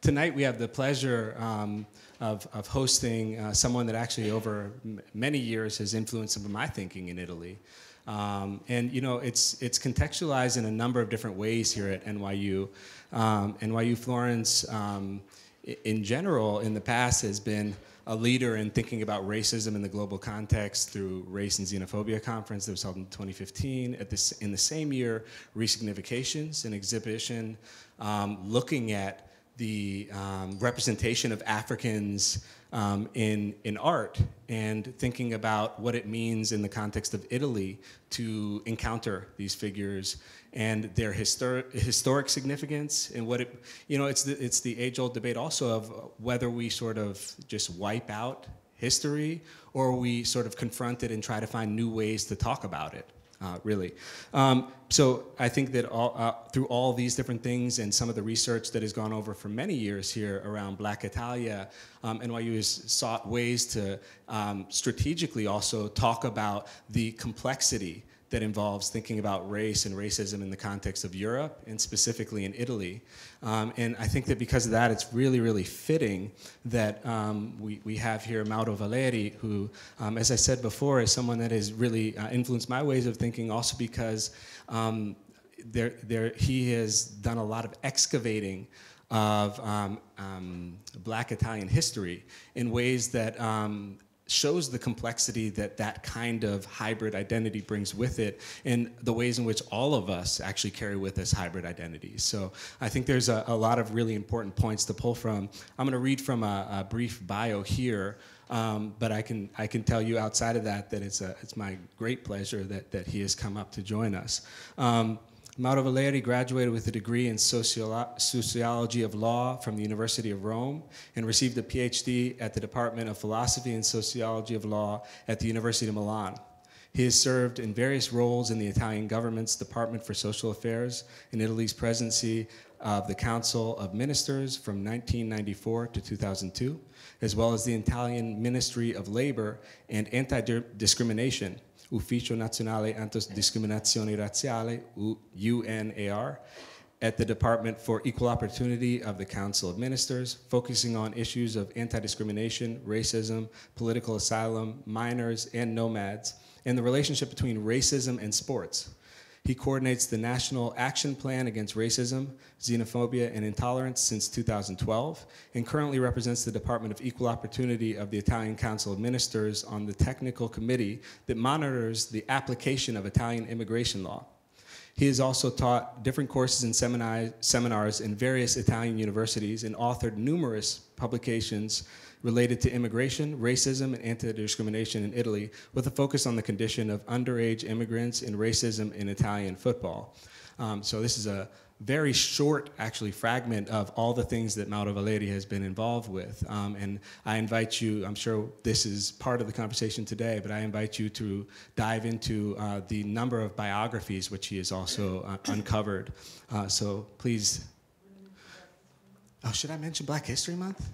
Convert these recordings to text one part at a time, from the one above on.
tonight we have the pleasure um, of, of hosting uh, someone that actually over many years has influenced some of my thinking in Italy. Um, and you know, it's it's contextualized in a number of different ways here at NYU. Um, NYU Florence, um, in general, in the past has been a leader in thinking about racism in the global context through Race and Xenophobia Conference that was held in 2015. At this, in the same year, Resignifications, an exhibition um, looking at the um, representation of Africans um, in, in art and thinking about what it means in the context of Italy to encounter these figures and their histor- historic significance and what it, you know, it's the, it's the age old debate also of whether we sort of just wipe out history or we sort of confront it and try to find new ways to talk about it uh, really. Um, so I think that all, uh, through all these different things and some of the research that has gone over for many years here around Black Italia, um, NYU has sought ways to um, strategically also talk about the complexity that involves thinking about race and racism in the context of Europe and specifically in Italy. Um, and I think that because of that, it's really, really fitting that um, we, we have here Mauro Valeri, who, um, as I said before, is someone that has really uh, influenced my ways of thinking also because um, there, there, he has done a lot of excavating of um, um, black Italian history in ways that shows the complexity that that kind of hybrid identity brings with it and the ways in which all of us actually carry with us hybrid identities. So I think there's a, a lot of really important points to pull from. I'm going to read from a, a, brief bio here, um, but I can, I can tell you outside of that that it's, a, it's my great pleasure that, that he has come up to join us. Um, Mauro Valeri graduated with a degree in sociolo sociology of law from the University of Rome and received a PhD at the Department of Philosophy and Sociology of Law at the University of Milan. He has served in various roles in the Italian government's Department for Social Affairs and Italy's presidency of the Council of Ministers from 1994 to 2002, as well as the Italian Ministry of Labor and Anti-Discrimination Ufficio Nazionale Antidiscriminazione Razziale, UNAR, at the Department for Equal Opportunity of the Council of Ministers, focusing on issues of anti-discrimination, racism, political asylum, minors, and nomads, and the relationship between racism and sports. He coordinates the National Action Plan Against Racism, Xenophobia, and Intolerance since 2012, and currently represents the Department of Equal Opportunity of the Italian Council of Ministers on the technical committee that monitors the application of Italian immigration law. He has also taught different courses and seminars in various Italian universities and authored numerous publications related to immigration, racism, and anti-discrimination in Italy, with a focus on the condition of underage immigrants and racism in Italian football. Um, so this is a very short, actually, fragment of all the things that Mauro Valeri has been involved with. Um, and I invite you, I'm sure this is part of the conversation today, but I invite you to dive into uh, the number of biographies which he has also uh, uncovered. Uh, so please, oh, should I mention Black History Month?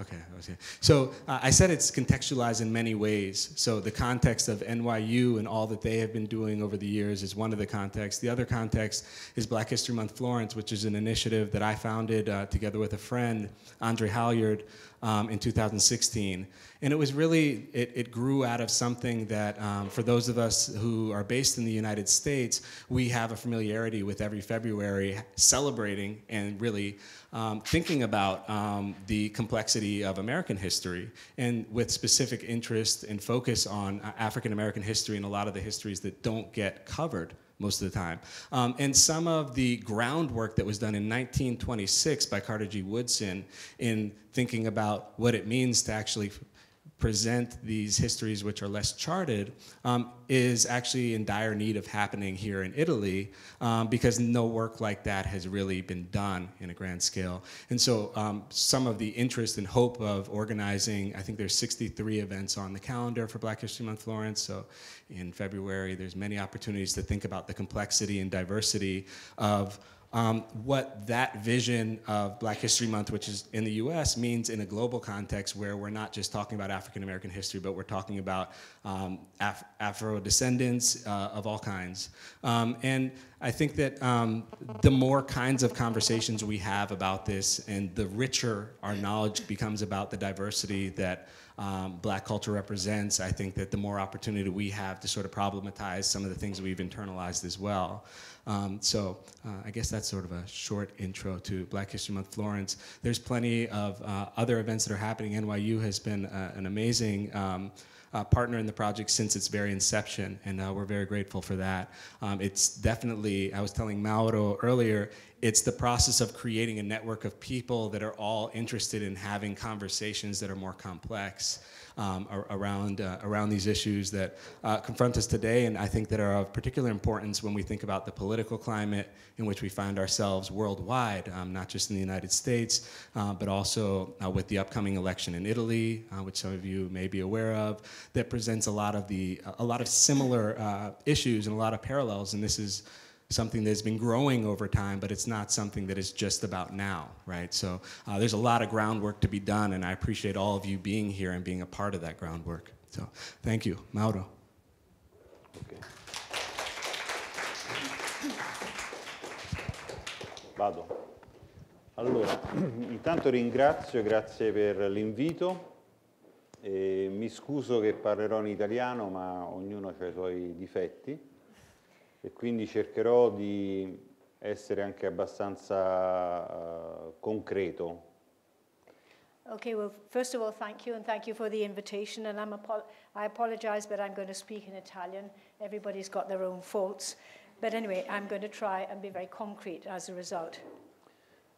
Okay, okay. So uh, I said it's contextualized in many ways. So the context of NYU and all that they have been doing over the years is one of the contexts. The other context is Black History Month Florence, which is an initiative that I founded uh, together with a friend, Andre Halliard, um, in 2016. And it was really, it, it grew out of something that um, for those of us who are based in the United States, we have a familiarity with every February celebrating and really um, thinking about um, the complexity of American history and with specific interest and focus on uh, African American history and a lot of the histories that don't get covered most of the time. Um, and some of the groundwork that was done in 1926 by Carter G. Woodson in thinking about what it means to actually present these histories which are less charted um, is actually in dire need of happening here in Italy um, because no work like that has really been done in a grand scale. And so um, some of the interest and hope of organizing, I think there's 63 events on the calendar for Black History Month Florence. So in February, there's many opportunities to think about the complexity and diversity of um, what that vision of Black History Month, which is in the US, means in a global context where we're not just talking about African American history, but we're talking about um, Af Afro descendants uh, of all kinds. Um, and I think that um, the more kinds of conversations we have about this and the richer our knowledge becomes about the diversity that. Um, black culture represents, I think that the more opportunity we have to sort of problematize some of the things we've internalized as well. Um, so uh, I guess that's sort of a short intro to Black History Month Florence. There's plenty of uh, other events that are happening. NYU has been uh, an amazing um, uh, partner in the project since its very inception, and uh, we're very grateful for that. Um, it's definitely, I was telling Mauro earlier, it's the process of creating a network of people that are all interested in having conversations that are more complex um, around, uh, around these issues that uh, confront us today and I think that are of particular importance when we think about the political climate in which we find ourselves worldwide, um, not just in the United States, uh, but also uh, with the upcoming election in Italy, uh, which some of you may be aware of, that presents a lot of, the, a lot of similar issues and a lot of parallels. And this is something that's been growing over time, but it's not something that is just about now, right? So uh, there's a lot of groundwork to be done, and I appreciate all of you being here and being a part of that groundwork. So thank you, Mauro. Vado. Allora, intanto ringrazio, grazie per l'invito. mi scuso che parlerò in italiano, ma ognuno ha i suoi difetti. e quindi cercherò di essere anche abbastanza uh, concreto. Okay, well, first of all, thank you, and thank you for the invitation. And I'm apo I apologize, but I'm going to speak in Italian. Everybody's got their own faults. But anyway, I'm going to try and be very concrete as a result.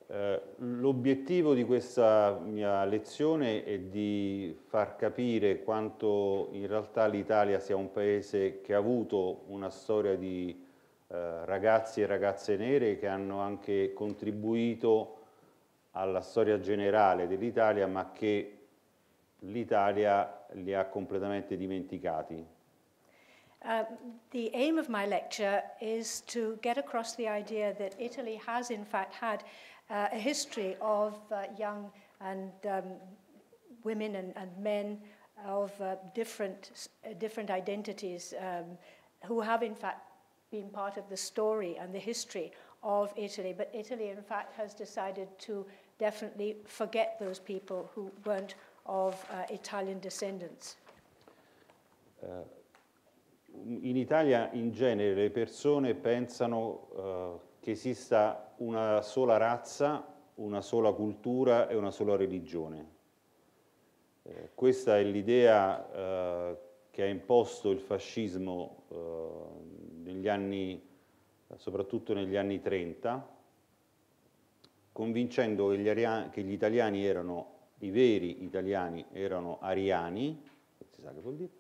Eh, l'obiettivo di questa mia lezione è di far capire quanto in realtà l'Italia sia un paese che ha avuto una storia di eh, ragazzi e ragazze nere che hanno anche contribuito alla storia generale dell'Italia, ma che l'Italia li ha completamente dimenticati. Uh, the aim of my lecture is to get across the idea that Italy has in fact had uh, a history of uh, young and um, women and, and, men of uh, different, uh, different identities um, who have, in fact, been part of the story and the history of Italy. But Italy, in fact, has decided to definitely forget those people who weren't of uh, Italian descendants. in Italia in genere le persone pensano che esista una sola razza, una sola cultura e una sola religione. Eh, questa è l'idea eh, che ha imposto il fascismo eh, negli anni, soprattutto negli anni 30, convincendo che gli, ariani, che gli, italiani erano, i veri italiani erano ariani, si sa che vuol dire,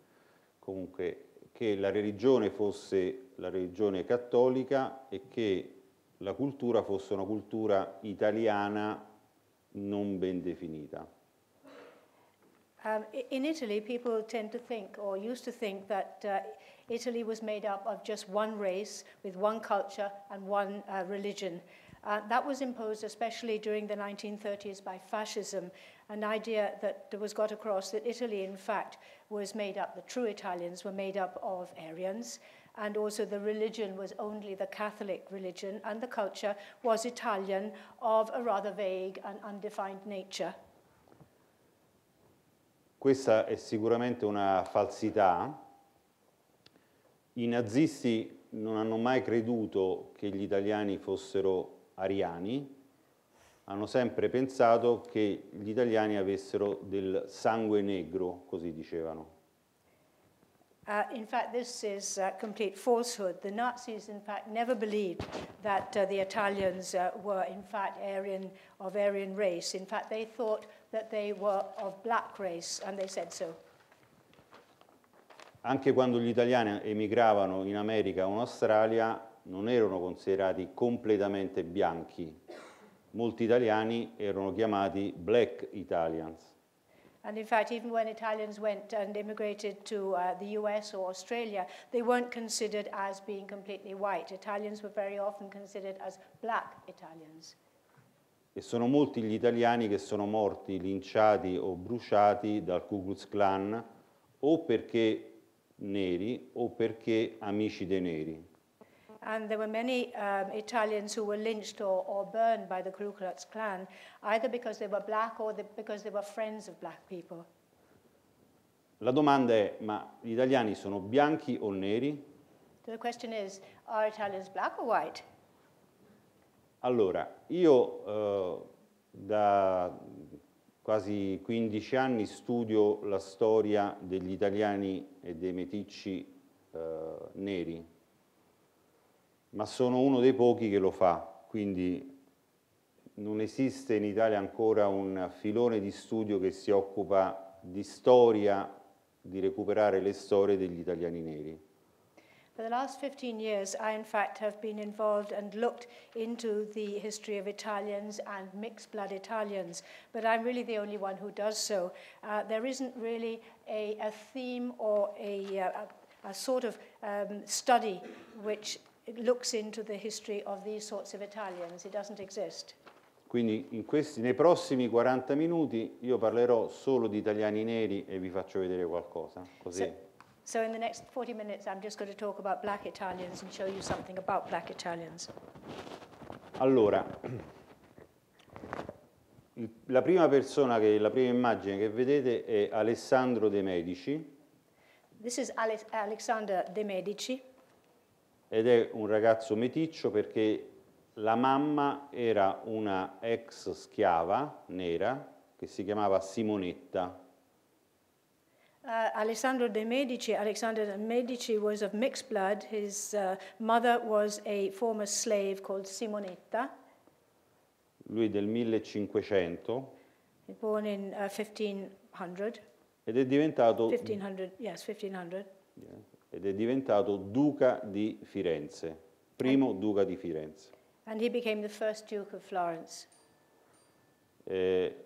comunque che la religione fosse la religione cattolica e che la cultura fosse una cultura italiana non ben definita. Um, in Italy, people tend to think, or used to think, that uh, Italy was made up of just one race with one culture and one uh, religion. Uh, that was imposed especially during the 1930s by fascism, an idea that was got across that Italy, in fact, was made up, the true Italians were made up of Aryans, and also the religion was only the Catholic religion, and the culture was Italian of a rather vague and undefined nature. Questa è sicuramente una falsità. I nazisti non hanno mai creduto che gli italiani fossero ariani, hanno sempre pensato che gli italiani avessero del sangue negro, così dicevano. Uh, in fact, this is uh, complete falsehood. The Nazis, in fact, never believed that uh, the Italians uh, were, in fact, Aryan of Aryan race. In fact, they thought that they were of black race, and they said so. Anche quando gli italiani emigravano in America o in Australia, non erano considerati completamente bianchi. Molti italiani erano chiamati black Italians. And in fact, even when Italians went and immigrated to uh, the US or Australia, they weren't considered as being completely white. Italians were very often considered as black Italians. E sono molti gli italiani che sono morti linciati o bruciati dal Ku Klux Klan o perché neri o perché amici dei neri and there were many um, Italians who were lynched or, or, burned by the Ku Klux Klan, either because they were black or the, because they were friends of black people. La domanda è, ma gli italiani sono bianchi o neri? The question is, are Italians black or white? Allora, io eh, da quasi 15 anni studio la storia degli italiani e dei meticci eh, neri ma sono uno dei pochi che lo fa, quindi non esiste in Italia ancora un filone di studio che si occupa di storia, di recuperare le storie degli italiani neri. For the last 15 years, I in fact have been involved and looked into the history of Italians and mixed blood Italians, but I'm really the only one who does so. Uh, there isn't really a, a theme or a, uh, a, a sort of um, study which looks into the history of these sorts of Italians. It doesn't exist. Quindi questi, nei prossimi 40 minuti io parlerò solo di italiani neri e vi faccio vedere qualcosa. Così. So, so in the next 40 minutes I'm just going to talk about black Italians and show you something about black Italians. Allora, la prima persona, che, la prima immagine che vedete è Alessandro De Medici. This is Ale Alexander De Medici ed è un ragazzo meticcio perché la mamma era una ex schiava nera che si chiamava Simonetta. Uh, Alessandro de Medici, Alexander de Medici was of mixed blood. His uh, mother was a former slave called Simonetta. Lui del 1500. Born in uh, 1500. Ed è diventato 1500, yes, 1500 ed è diventato duca di Firenze, primo and, duca di Firenze. And he became the first duke of Florence. Eh,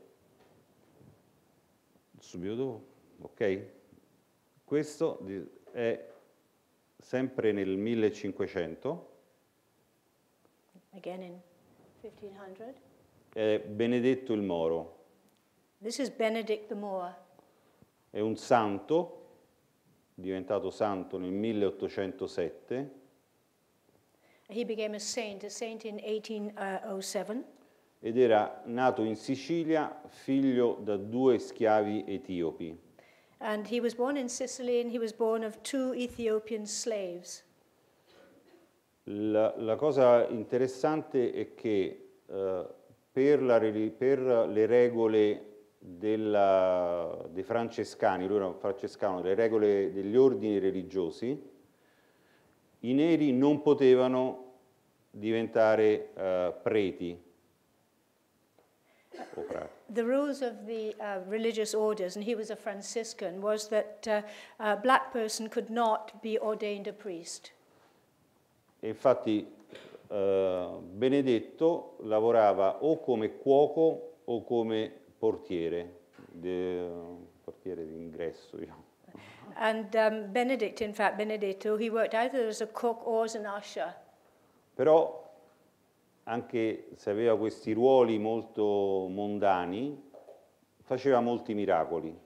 subito dopo, ok? Questo è sempre nel 1500. Again in 1500. È Benedetto il Moro. This is Benedict the Moor. È un santo diventato santo nel 1807. Saint, saint 1807. Uh, Ed era nato in Sicilia, figlio da due schiavi etiopi. And he was born in Sicily and he was born of two Ethiopian slaves. La, la cosa interessante è che uh, per, la, per le regole della, dei francescani, lui era un francescano, delle regole degli ordini religiosi, i neri non potevano diventare eh, preti the rules of the uh, religious orders, and he was a Franciscan, was that uh, a black person could not be ordained a priest. Infatti, uh, Benedetto lavorava o come cuoco o come portiere, de, portiere d'ingresso. And um, Benedict, in fact, Benedetto, he worked either as a cook or as an usher. Però, anche se aveva questi ruoli molto mondani, faceva molti miracoli.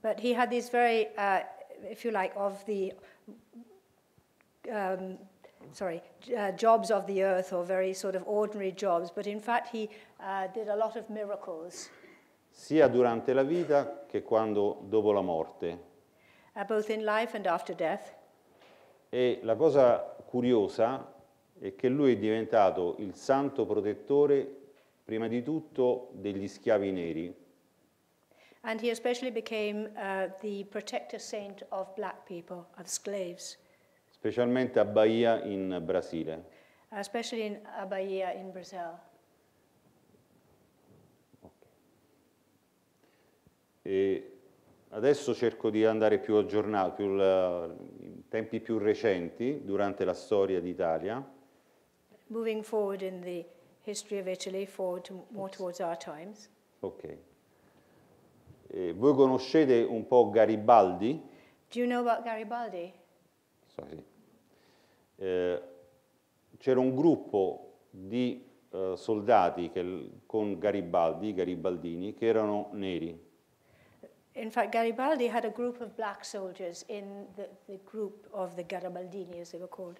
But he had these very, uh, if you like, of the, um, sorry, uh, jobs of the earth or very sort of ordinary jobs, but in fact he uh, did a lot of miracles sia durante la vita che quando dopo la morte. Uh, both in life and after death. E la cosa curiosa è che lui è diventato il santo protettore prima di tutto degli schiavi neri. And he especially became uh, the protector saint of black people, of slaves. Specialmente a Bahia in Brasile. especially in uh, Bahia in Brazil. E adesso cerco di andare più aggiornato, più la, eh, in tempi più recenti, durante la storia d'Italia. Moving forward in the history of Italy, forward to, more towards our times. Ok. E voi conoscete un po' Garibaldi? Do you know about Garibaldi? So, sì. Eh, c'era un gruppo di eh, soldati che, con Garibaldi, garibaldini, che erano neri. In fact, Garibaldi had a group of black soldiers in the, the group of the Garibaldini, as they were called.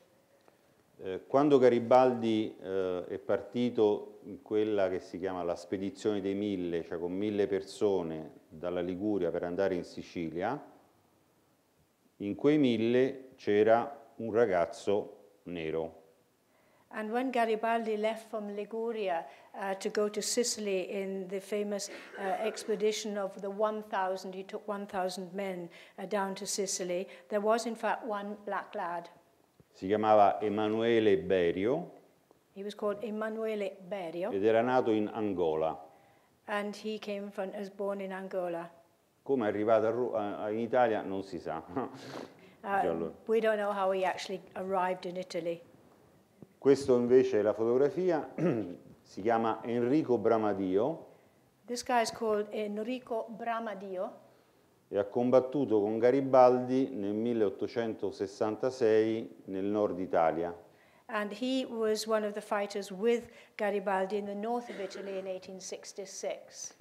Eh, quando Garibaldi eh, è partito in quella che si chiama la spedizione dei mille, cioè con mille persone dalla Liguria per andare in Sicilia, in quei mille c'era un ragazzo nero. And when Garibaldi left from Liguria uh, to go to Sicily in the famous uh, expedition of the 1,000, he took 1,000 men uh, down to Sicily, there was in fact one black lad. Si chiamava Emanuele Berio. He was called Emanuele Berio. Ed era nato in Angola. And he came from, was born in Angola. Come è arrivato a, in Italia non si sa. uh, we don't know how he actually arrived in Italy. Questo invece è la fotografia, si chiama Enrico Bramadio. This guy is called Enrico Bramadio. E ha combattuto con Garibaldi nel 1866 nel nord Italia. And he was one of the fighters with Garibaldi in the north of Italy in 1866.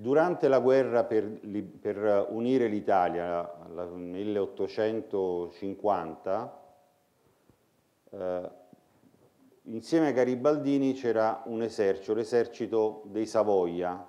Durante la guerra per, per unire l'Italia nel 1850, eh, insieme ai Garibaldini c'era un esercito, l'esercito dei Savoia.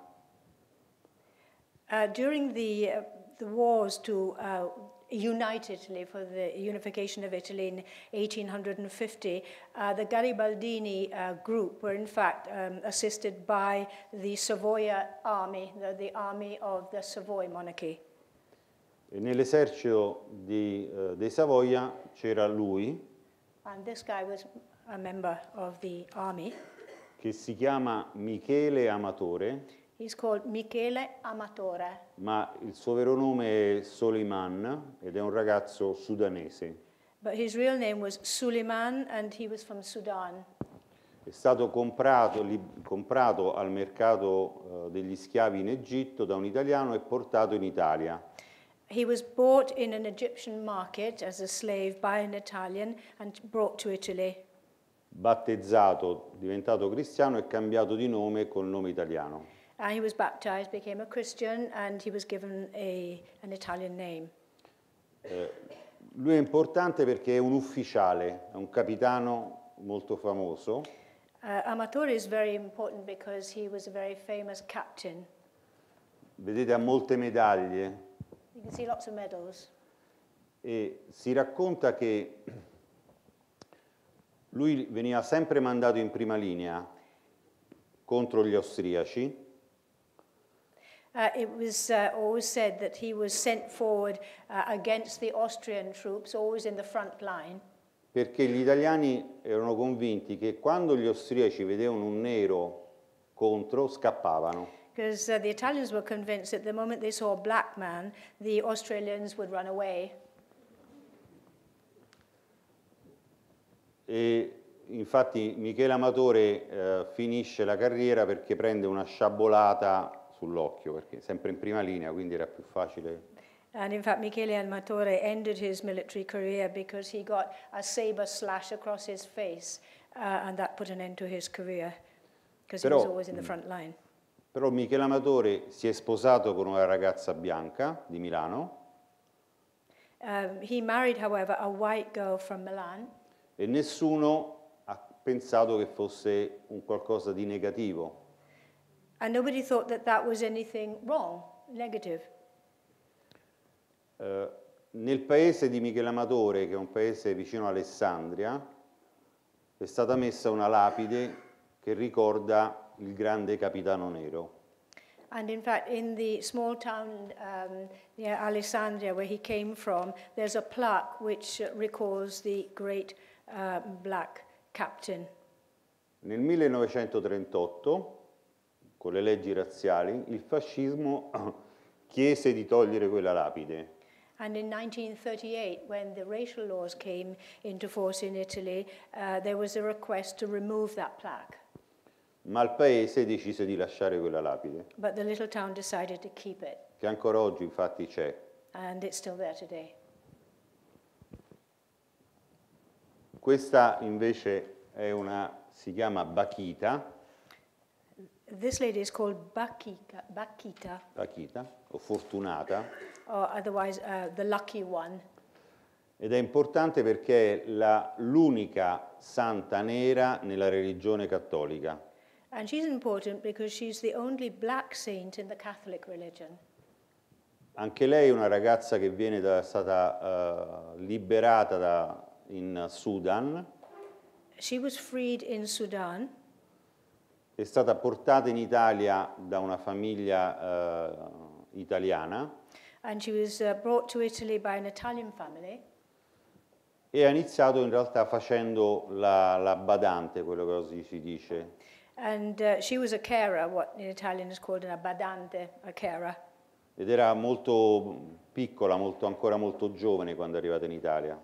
Uh, during the, uh, the wars to uh, unite Italy for the unification of Italy in 1850, uh, the Garibaldini uh, group were in fact um, assisted by the Savoia army, the, the army of the Savoy monarchy. Nell'esercito uh, dei Savoia c'era lui. And this guy was a member of the army. Che si chiama Michele Amatore. Michele Amatore. Ma il suo vero nome è Soleiman ed è un ragazzo sudanese. But his real name was Suleiman and he was from Sudan. È stato comprato, li, comprato al mercato uh, degli schiavi in Egitto da un italiano e portato in Italia. He was bought in an Egyptian market as a slave by an Italian and brought to Italy. Battezzato, diventato cristiano e cambiato di nome col nome italiano. Uh, he was baptized, became a Christian, and he was given a, an Italian name. Eh, lui è importante perché è un ufficiale, è un capitano molto famoso. Uh, Amatore is very important because he was a very famous captain. Vedete, ha molte medaglie. You can see lots of medals. E si racconta che lui veniva sempre mandato in prima linea contro gli austriaci. Uh, it was uh, always said that he was sent forward uh, against the Austrian troops, always in the front line. Perché gli italiani erano convinti che quando gli austriaci vedevano un nero contro, scappavano. Because uh, the Italians were convinced that the moment they saw a black man, the Australians would run away. E infatti Michele Amatore eh, finisce la carriera perché prende una sciabolata sull'occhio, perché sempre in prima linea, quindi era più facile. And in fact, Michele Almatore ended his military career because he got a saber slash across his face, uh, and that put an end to his career, because he was always in the mm, front line. Però Michele Amatore si è sposato con una ragazza bianca di Milano. Um, he married, however, a white girl from Milan. E nessuno ha pensato che fosse un qualcosa di negativo. And nobody thought that that was anything wrong, negative. Uh, nel paese di Michele Amatore, che è un paese vicino a Alessandria, è stata messa una lapide che ricorda il grande capitano nero. And in fact, in the small town um, near Alessandria, where he came from, there's a plaque which recalls the great uh, black captain. Nel 1938 con le leggi razziali, il fascismo chiese di togliere quella lapide. And in 1938, when the racial laws came into force in Italy, uh, there was a request to remove that plaque. Ma il paese decise di lasciare quella lapide. But the little town decided to keep it. Che ancora oggi infatti c'è. And it's still there today. Questa invece è una, si chiama Bachita. This lady is called Bakika, Bakita. Bakita, o fortunata. Or otherwise uh, the lucky one. Ed è importante perché è l'unica santa nera nella religione cattolica. And she's important because she's the only black saint in the Catholic religion. Anche lei è una ragazza che viene da, stata uh, liberata da, in Sudan. She was freed in Sudan è stata portata in Italia da una famiglia uh, italiana. Was, uh, e ha iniziato in realtà facendo la, la badante, quello che oggi si dice. And uh, she was a carer, what in Italian is called an abadante, a carer. Ed era molto piccola, molto, ancora molto giovane quando è arrivata in Italia.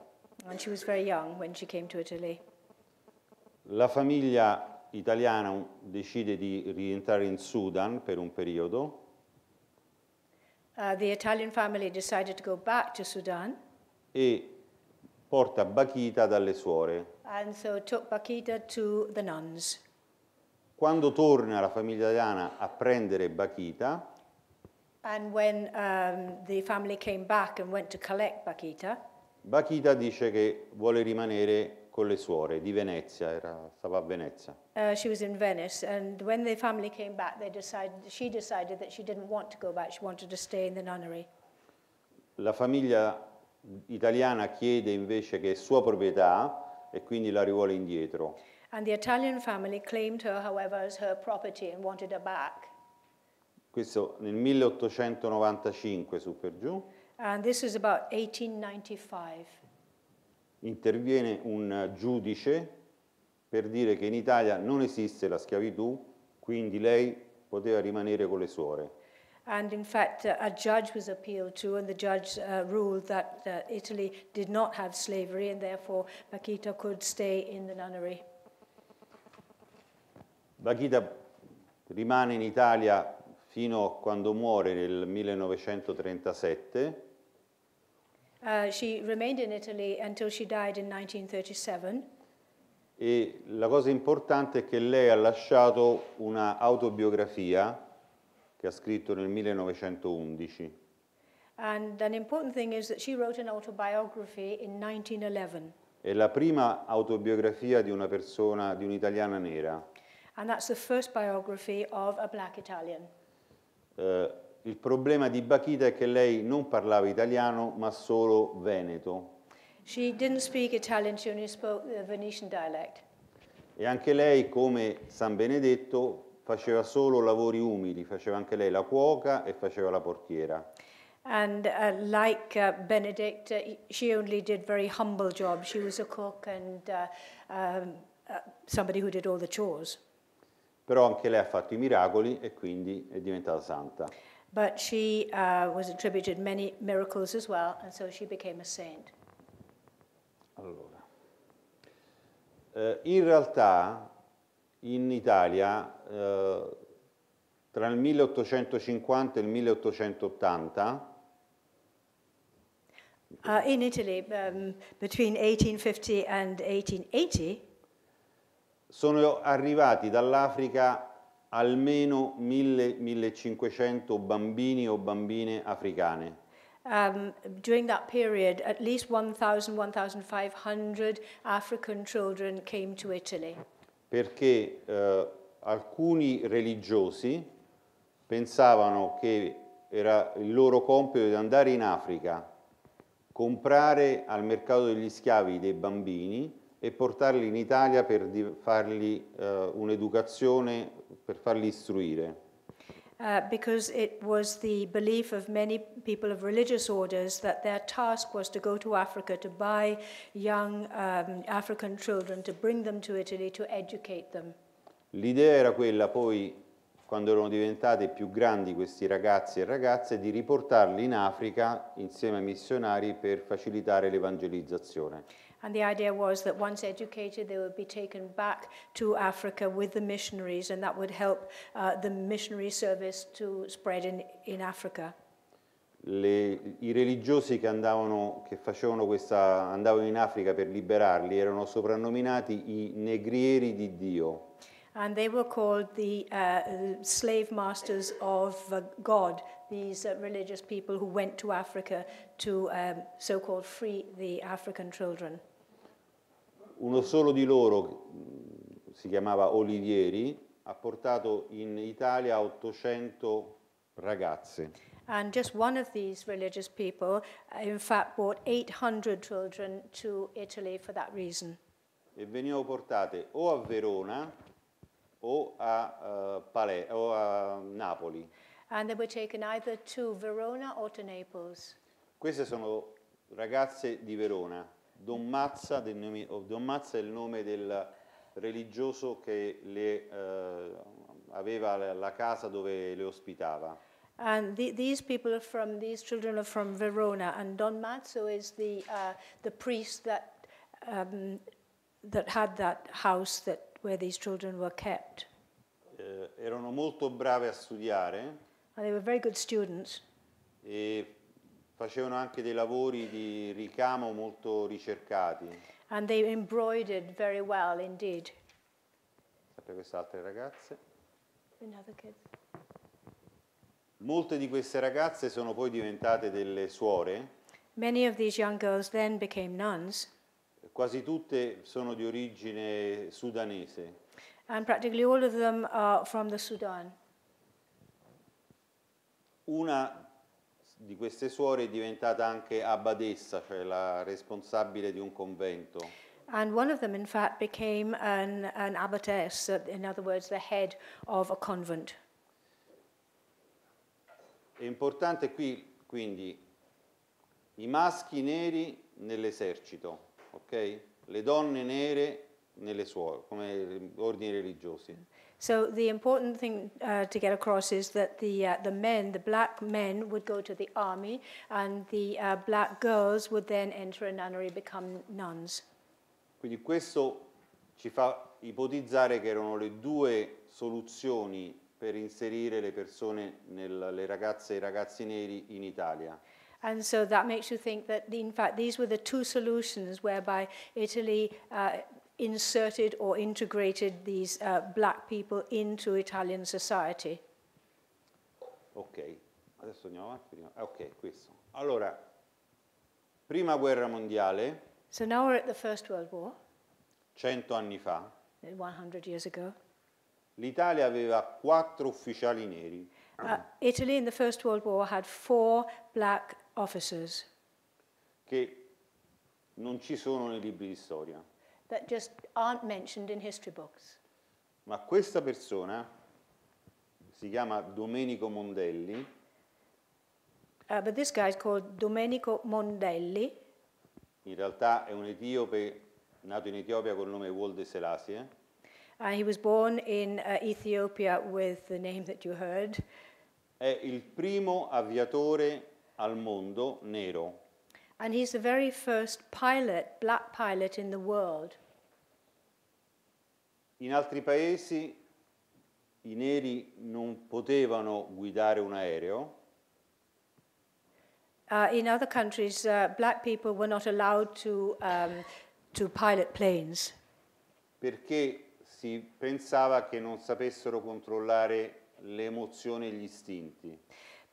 La famiglia italiana decide di rientrare in Sudan per un periodo. Uh, the Italian family decided to go back to Sudan. E porta Bakita dalle suore. And so took Bakita to the nuns. Quando torna la famiglia italiana a prendere Bakita, And when um, the family came back and went to collect Bakita, Bakita dice che vuole rimanere con le suore di Venezia, era, stava a Venezia. Uh, she was in Venice and when the family came back they decided, she decided that she didn't want to go back, she wanted to stay in the nunnery. La famiglia italiana chiede invece che è sua proprietà e quindi la rivuole indietro. And the Italian family claimed her, however, as her property and wanted her back. Questo nel 1895 su per giù. And this is about 1895 interviene un giudice per dire che in Italia non esiste la schiavitù, quindi lei poteva rimanere con le suore. And in fact uh, a judge was appealed to and the judge uh, ruled that uh, Italy did not have slavery and therefore Bakita could stay in the nunnery. Bakita rimane in Italia fino a quando muore nel 1937 Uh, she remained in Italy until she died in 1937. E la cosa importante è che lei ha lasciato una autobiografia che ha scritto nel 1911. And an important thing is that she wrote an autobiography in 1911. È la prima autobiografia di una persona, di un'italiana nera. And that's the first biography of a black Italian. Uh, il problema di Bakita è che lei non parlava italiano, ma solo veneto. Italian, e anche lei, come San Benedetto, faceva solo lavori umili, faceva anche lei la cuoca e faceva la portiera. And uh, like uh, Benedict, uh, she only did very humble jobs. She was a cook and uh, um, uh, somebody who did all the chores. Però anche lei ha fatto i miracoli e quindi è diventata santa. But she uh, was attributed many miracles as well, and so she became a saint. Allora, eh, in realtà in Italia eh, tra il 1850 e il 1880 Uh, in Italy, um, between 1850 and 1880, sono arrivati dall'Africa almeno 1000-1500 bambini o bambine africane. Um, during that period, at least 1,000-1,500 African children came to Italy. Perché eh, alcuni religiosi pensavano che era il loro compito di andare in Africa, comprare al mercato degli schiavi dei bambini e portarli in Italia per fargli eh, un'educazione per farli istruire. Uh, because it was the belief of many people of religious orders that their task was to go to Africa to buy young um, African children, to bring them to Italy, to educate them. L'idea era quella poi, quando erano diventati più grandi questi ragazzi e ragazze, di riportarli in Africa insieme ai missionari per facilitare l'evangelizzazione. And the idea was that once educated, they would be taken back to Africa with the missionaries, and that would help uh, the missionary service to spread in, in Africa. Le, I religiosi che, andavano, che facevano questa, andavano in Africa per liberarli erano soprannominati i negrieri di Dio. and they were called the uh, slave masters of uh, God, these uh, religious people who went to Africa to um, so called free the African children. Uno solo di loro, mm, si chiamava Olivieri, ha portato in Italia 800 ragazze. And just one of these religious people, uh, in fact, brought 800 children to Italy for that reason. E venivano portate o a Verona o a, uh, Pale- o a Napoli. And they were taken either to Verona or to Naples. Queste sono ragazze di Verona. Don Mazza, nome, oh, Don Mazza è il nome del religioso che le, eh, aveva la casa dove le ospitava. And the, these people from these children are from Verona, and Don Mazzo is the uh, the priest that um, that had that house that where these children were kept. Eh, erano molto brave a studiare. And they were very good students. E facevano anche dei lavori di ricamo molto ricercati. And they embroidered very well indeed. Sempre queste altre ragazze. Molte di queste ragazze sono poi diventate delle suore. Many of these young girls then became nuns. Quasi tutte sono di origine sudanese. And practically all of them are from the Sudan. Una di queste suore è diventata anche abbadessa, cioè la responsabile di un convento. And one of them, in fact, became an, an abbotess, in other words, the head of a convent. È importante qui, quindi, i maschi neri nell'esercito, ok? Le donne nere nelle suore, come ordini religiosi. So the important thing uh, to get across is that the uh, the men, the black men, would go to the army, and the uh, black girls would then enter a nunnery, become nuns. Quindi questo ci fa ipotizzare che erano le due soluzioni per inserire le persone, nel, le ragazze e i ragazzi neri in Italia. And so that makes you think that, in fact, these were the two solutions whereby Italy uh, inserted or integrated these uh, black people into Italian society. Ok, adesso andiamo avanti. Ok, questo. Allora, prima guerra mondiale. So now we're at the First World War. Cento anni fa. 100 eh, years ago. L'Italia aveva quattro ufficiali neri. Uh, Italy in the First World War had four black officers. Che non ci sono nei libri di storia that just aren't mentioned in history books. Ma questa persona si chiama Domenico Mondelli. Uh, but this guy is called Domenico Mondelli. In realtà è un etiope nato in Etiopia col nome Walde Selassie. Uh, he was born in uh, Ethiopia with the name that you heard. È il primo aviatore al mondo nero and he's the very first pilot, black pilot in the world. In altri paesi i neri non potevano guidare un aereo. Uh, in other countries, uh, black people were not allowed to, um, to pilot planes. Perché si pensava che non sapessero controllare le emozioni e gli istinti.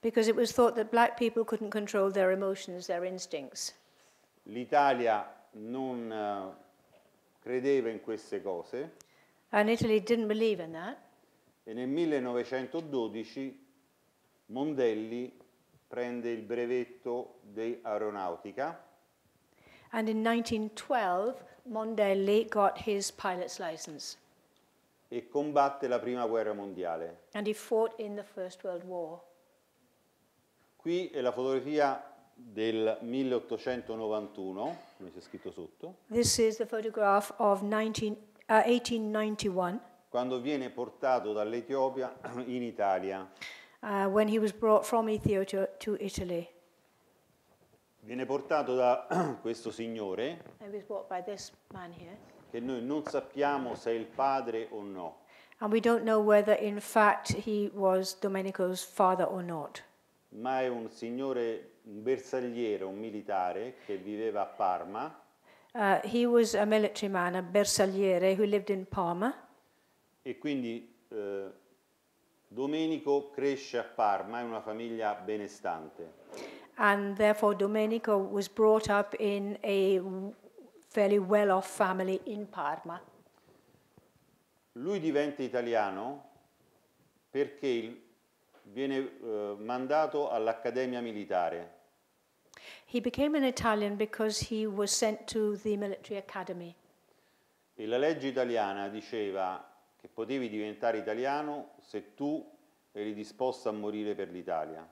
because it was thought that black people couldn't control their emotions, their instincts. L'Italia non eh, credeva in queste cose. And Italy didn't believe in that. E nel 1912 Mondelli prende il brevetto di aeronautica. And in 1912 Mondelli got his pilot's license. E combatte la prima guerra mondiale. And he fought in the First World War. Qui è la fotografia del 1891, come c'è scritto sotto. This is the photograph of 19, uh, 1891. Quando viene portato dall'Etiopia in Italia. Uh, when he was brought from Ethiopia to Italy. Viene portato da questo signore. And was brought by this man here. Che noi non sappiamo se è il padre o no. And we don't know whether in fact he was Domenico's father or not ma è un signore, un bersagliere, un militare che viveva a Parma. Uh, he was a military man, a bersagliere who lived in Parma. E quindi eh, Domenico cresce a Parma in una famiglia benestante. And therefore Domenico was brought up in a fairly well-off family in Parma. Lui diventa italiano perché viene eh, mandato all'Accademia Militare. He became an Italian because he was sent to the military academy. E la legge italiana diceva che potevi diventare italiano se tu eri disposto a morire per l'Italia.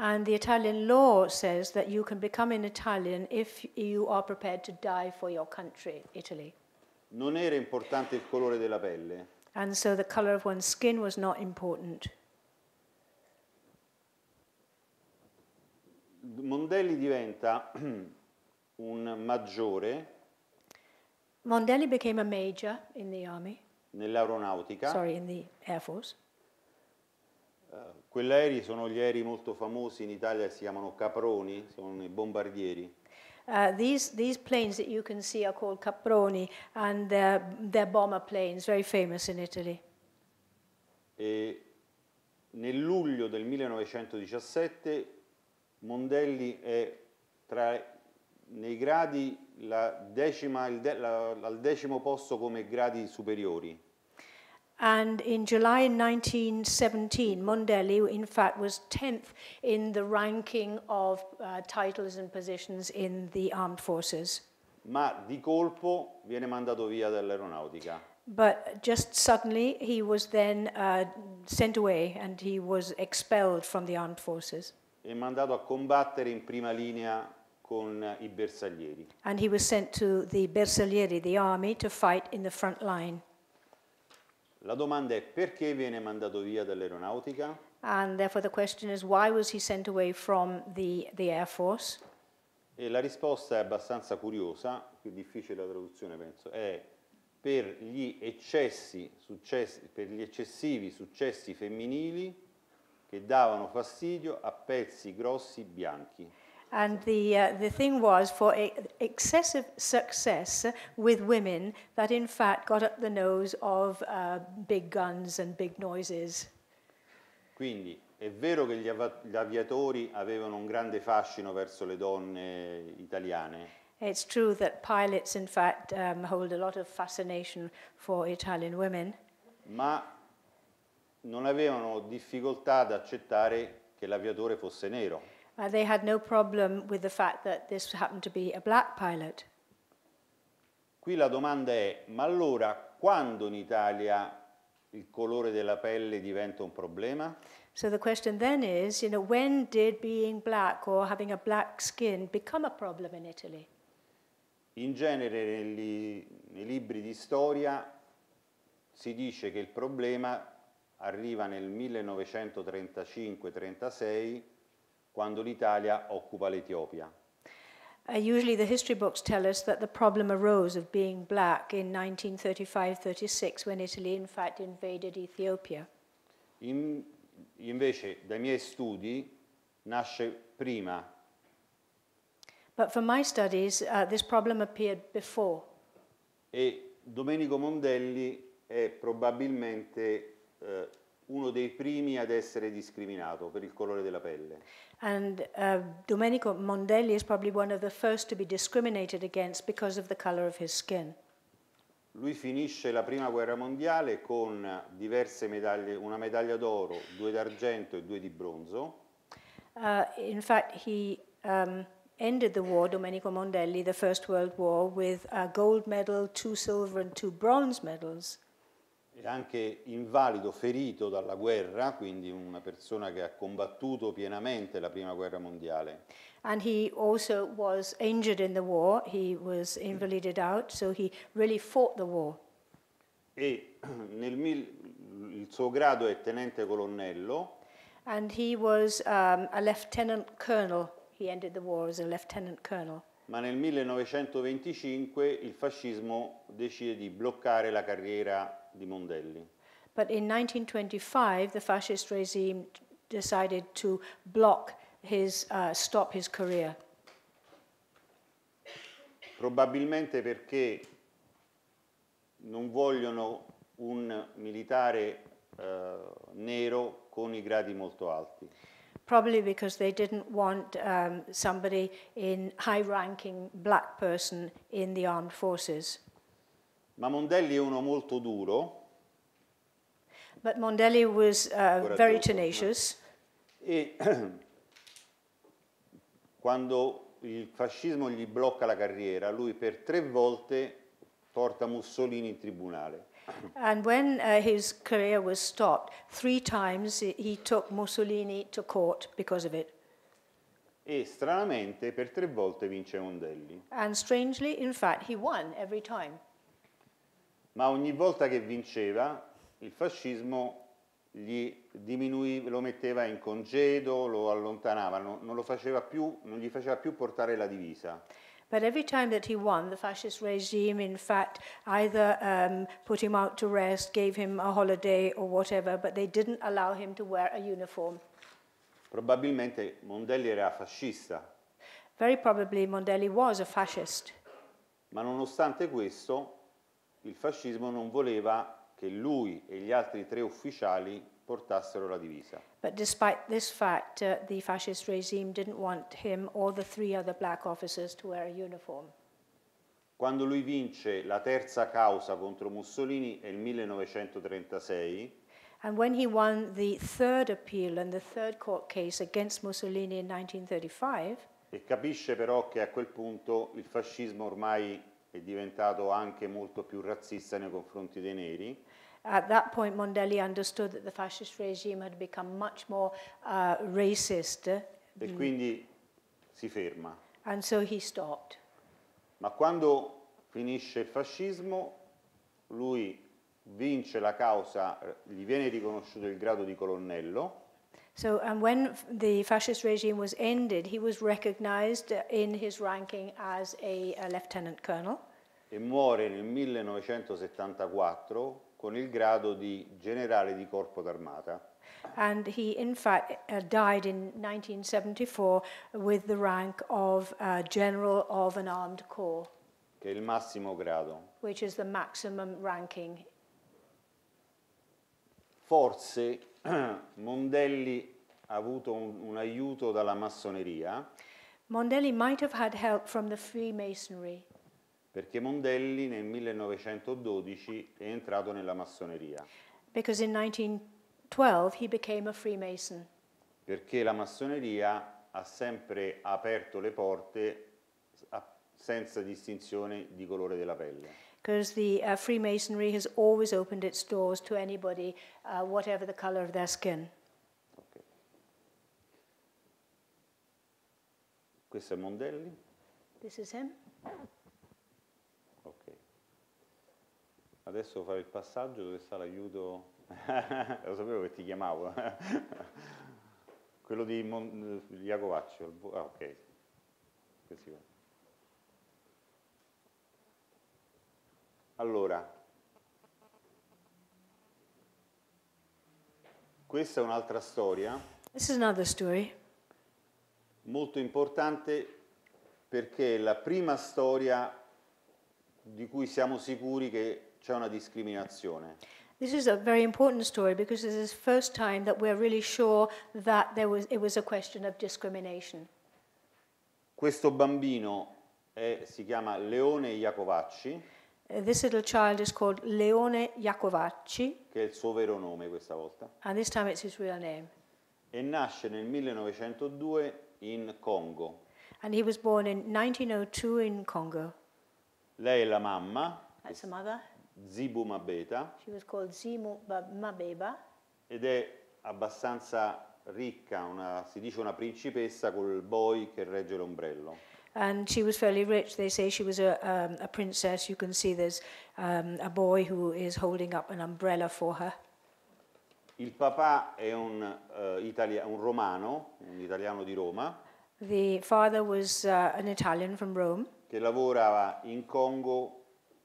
And the Italian law says that you can become an Italian if you are prepared to die for your country, Italy. Non era importante il colore della pelle. And so the color of one's skin was not important. Mondelli diventa un maggiore. Mondelli became a major in the army. Nell'aeronautica. Sorry, in the Air Force. Uh, eh, quell'aereo sono gli aerei molto famosi in Italia si chiamano caproni, sono i bombardieri. Uh, these, these planes that you can see are called caproni and they're, eh, they're bomber planes, very famous in Italy. E nel luglio del 1917 Mondelli è tra nei gradi decima, de, la, al decimo posto come gradi superiori. And in July 1917, Mondelli, in fact, was 10th in the ranking of uh, titles and positions in the armed forces. Ma di colpo viene mandato via dall'aeronautica. But just suddenly he was then uh, sent away and he was expelled from the armed forces e mandato a combattere in prima linea con i bersaglieri. And he was sent to the bersaglieri, the army, to fight in the front line. La domanda è perché viene mandato via dall'aeronautica? And therefore the question is why was he sent away from the, the Air Force? E la risposta è abbastanza curiosa, più difficile la traduzione penso, è per gli, eccessi, successi, per gli eccessivi successi femminili che davano fastidio a pezzi grossi bianchi. And the, uh, the thing was for a, excessive success with women that in fact got up the nose of uh, big guns and big noises. Quindi è vero che gli, av- gli aviatori avevano un grande fascino verso le donne italiane. It's true that pilots in fact um, hold a lot of fascination for Italian women. Ma non avevano difficoltà ad accettare che l'aviatore fosse nero. Uh, they had no problem with the fact that this happened to be a black pilot. Qui la domanda è, ma allora quando in Italia il colore della pelle diventa un problema? So the question then is, you know, when did being black or having a black skin become a problem in Italy? In genere negli, nei libri di storia si dice che il problema arriva nel 1935-36 quando l'Italia occupa l'Etiopia. Uh, usually the history books tell us that the problem arose of being black in 1935-36 when Italy in fact invaded Ethiopia. In, invece dai miei studi nasce prima. But for my studies uh, this problem appeared before. E Domenico Mondelli è probabilmente eh, uno dei primi ad essere discriminato per il colore della pelle. And uh, Domenico Mondelli is probably one of the first to be discriminated against because of the color of his skin. Lui finisce la prima guerra mondiale con diverse medaglie, una medaglia d'oro, due d'argento e due di bronzo. Uh, in fact, he um, ended the war, Domenico Mondelli, the First World War, with a gold medal, two silver and two bronze medals è anche invalido, ferito dalla guerra, quindi una persona che ha combattuto pienamente la prima guerra mondiale. And he also was injured in the war, he was invalided out, so he really fought the war. E nel il suo grado è tenente colonnello. And he was um, a lieutenant colonel. He ended the war as a lieutenant colonel. ma nel 1925 il fascismo decide di bloccare la carriera di Mondelli. But in 1925, the fascist regime decided to block his, uh, stop his career. Probabilmente perché non vogliono un militare uh, nero con i gradi molto alti. Probably because they didn't want um, somebody in high-ranking black person in the armed forces. Ma Mondelli è uno molto duro. But Mondelli was uh, very eh. tenacious. E quando il fascismo gli blocca la carriera, lui per tre volte porta Mussolini in tribunale. And when uh, his career was stopped, three times he took Mussolini to court because of it. E stranamente per tre volte vince Mondelli. And strangely, in fact, he won every time ma ogni volta che vinceva il fascismo lo metteva in congedo, lo allontanava, non, non, lo faceva più, non gli faceva più portare la divisa. But every time that he won, the fascist regime, in fact, either um, put him out to rest, gave him a holiday or whatever, but they didn't allow him to wear a uniform. Probabilmente Mondelli era fascista. Very probably Mondelli was a fascist. Ma nonostante questo, il fascismo non voleva che lui e gli altri tre ufficiali portassero la divisa. But despite this fact, uh, the fascist regime didn't want him or the three other black officers to wear a uniform. Quando lui vince la terza causa contro Mussolini nel 1936, And when he won the third appeal and the third court case against Mussolini in 1935, e capisce però che a quel punto il fascismo ormai è diventato anche molto più razzista nei confronti dei neri. At that point Mondelli understood that the fascist regime had become much more uh, racist. E quindi si ferma. And so he stopped. Ma quando finisce il fascismo, lui vince la causa, gli viene riconosciuto il grado di colonnello. So, and when the fascist regime was ended, he was recognized in his ranking as a, a lieutenant colonel. E muore nel 1974 con il grado di generale di corpo d'armata. And he, in fact, uh, died in 1974 with the rank of uh, general of an armed corps. Che è il massimo grado. Which is the maximum ranking. Forse Mondelli ha avuto un, un aiuto dalla massoneria. Mondelli might have had help from the Freemasonry. Perché Mondelli nel 1912 è entrato nella massoneria. Because in 1912 he became a Freemason. Perché la massoneria ha sempre aperto le porte a, senza distinzione di colore della pelle. because the uh, Freemasonry has always opened its doors to anybody, uh, whatever the color of their skin. Okay. Questo è Mondelli? This is him. Ok. Adesso fare il passaggio dove sta l'aiuto... Lo sapevo che ti chiamavo. Quello di Mon... Iacovaccio. Ah, ok. Questi qua. Allora, questa è un'altra storia. This is another story. Molto importante perché è la prima storia di cui siamo sicuri che c'è una discriminazione. This is a very important story because this is the first time that we're really sure that there was, it was a question of discrimination. Questo bambino è, si chiama Leone Iacovacci. Eh, this little child is called Leone Iacovacci. Che è il suo vero nome questa volta. And this time it's his real name. E nasce nel 1902 in Congo. And he was born in 1902 in Congo. Lei è la mamma. That's the mother. Zibu Mabeta. She was called Zimu Mabeba. Ed è abbastanza ricca, una, si dice una principessa col boy che regge l'ombrello and she was fairly rich. They say she was a, um, a princess. You can see there's um, a boy who is holding up an umbrella for her. Il papà è un, uh, Italia- un romano, un italiano di Roma, The father was uh, an Italian from Rome che lavorava in Congo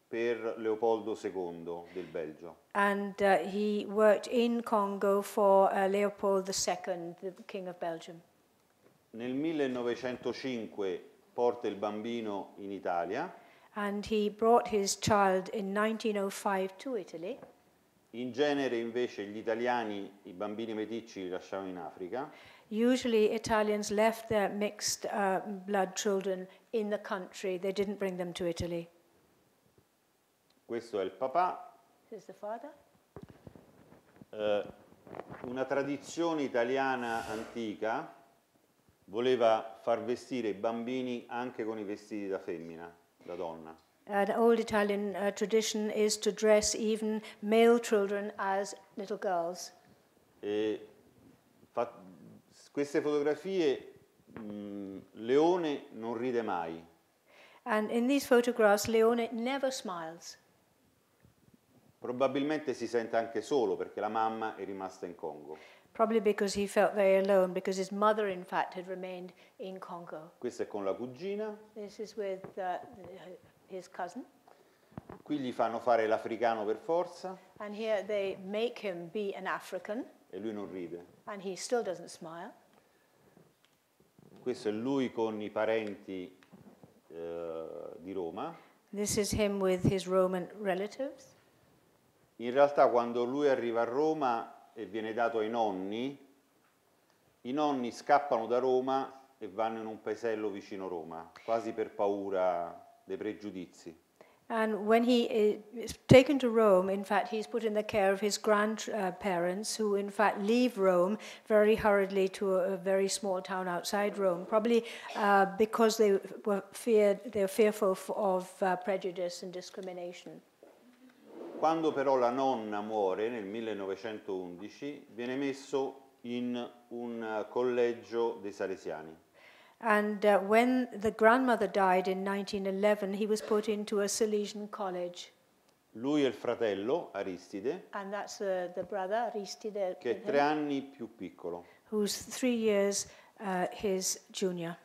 per Leopoldo II del Belgio. and uh, he worked in Congo for uh, Leopold II, the King of Belgium. Nel 1905 porta il bambino in Italia. And he brought his child in 1905 to Italy. In genere invece gli italiani i bambini meticci li lasciavano in Africa. Usually Italians left their mixed uh, blood children in the country. They didn't bring them to Italy. Questo è il papà. This is the father. Uh, una tradizione italiana antica voleva far vestire i bambini anche con i vestiti da femmina, da donna. Uh, the old Italian uh, tradition is to dress even male children as little girls. E queste fotografie mh, mm, Leone non ride mai. And in these photographs Leone never smiles. Probabilmente si sente anche solo perché la mamma è rimasta in Congo probably because he felt very alone, because his mother, in fact, had remained in Congo. Questa è con la cugina. This is with uh, his cousin. Qui gli fanno fare l'africano per forza. And here they make him be an African. E lui non ride. And he still doesn't smile. Questo è lui con i parenti uh, di Roma. This is him with his Roman relatives. In realtà quando lui arriva a Roma e viene dato ai nonni, i nonni scappano da Roma e vanno in un paesello vicino Roma, quasi per paura dei pregiudizi. And when he eh, is taken to Rome, in fact, he's put in the care of his grandparents, who in fact leave Rome very hurriedly to a, very small town outside Rome, probably uh, because they were feared, they were fearful of uh, prejudice and discrimination. Quando però la nonna muore nel 1911 viene messo in un collegio dei salesiani. And uh, when the grandmother died in 1911 he was put into a Salesian college. Lui e il fratello Aristide, And that's uh, the brother Aristide, che è tre anni più piccolo. who's three years uh, his junior.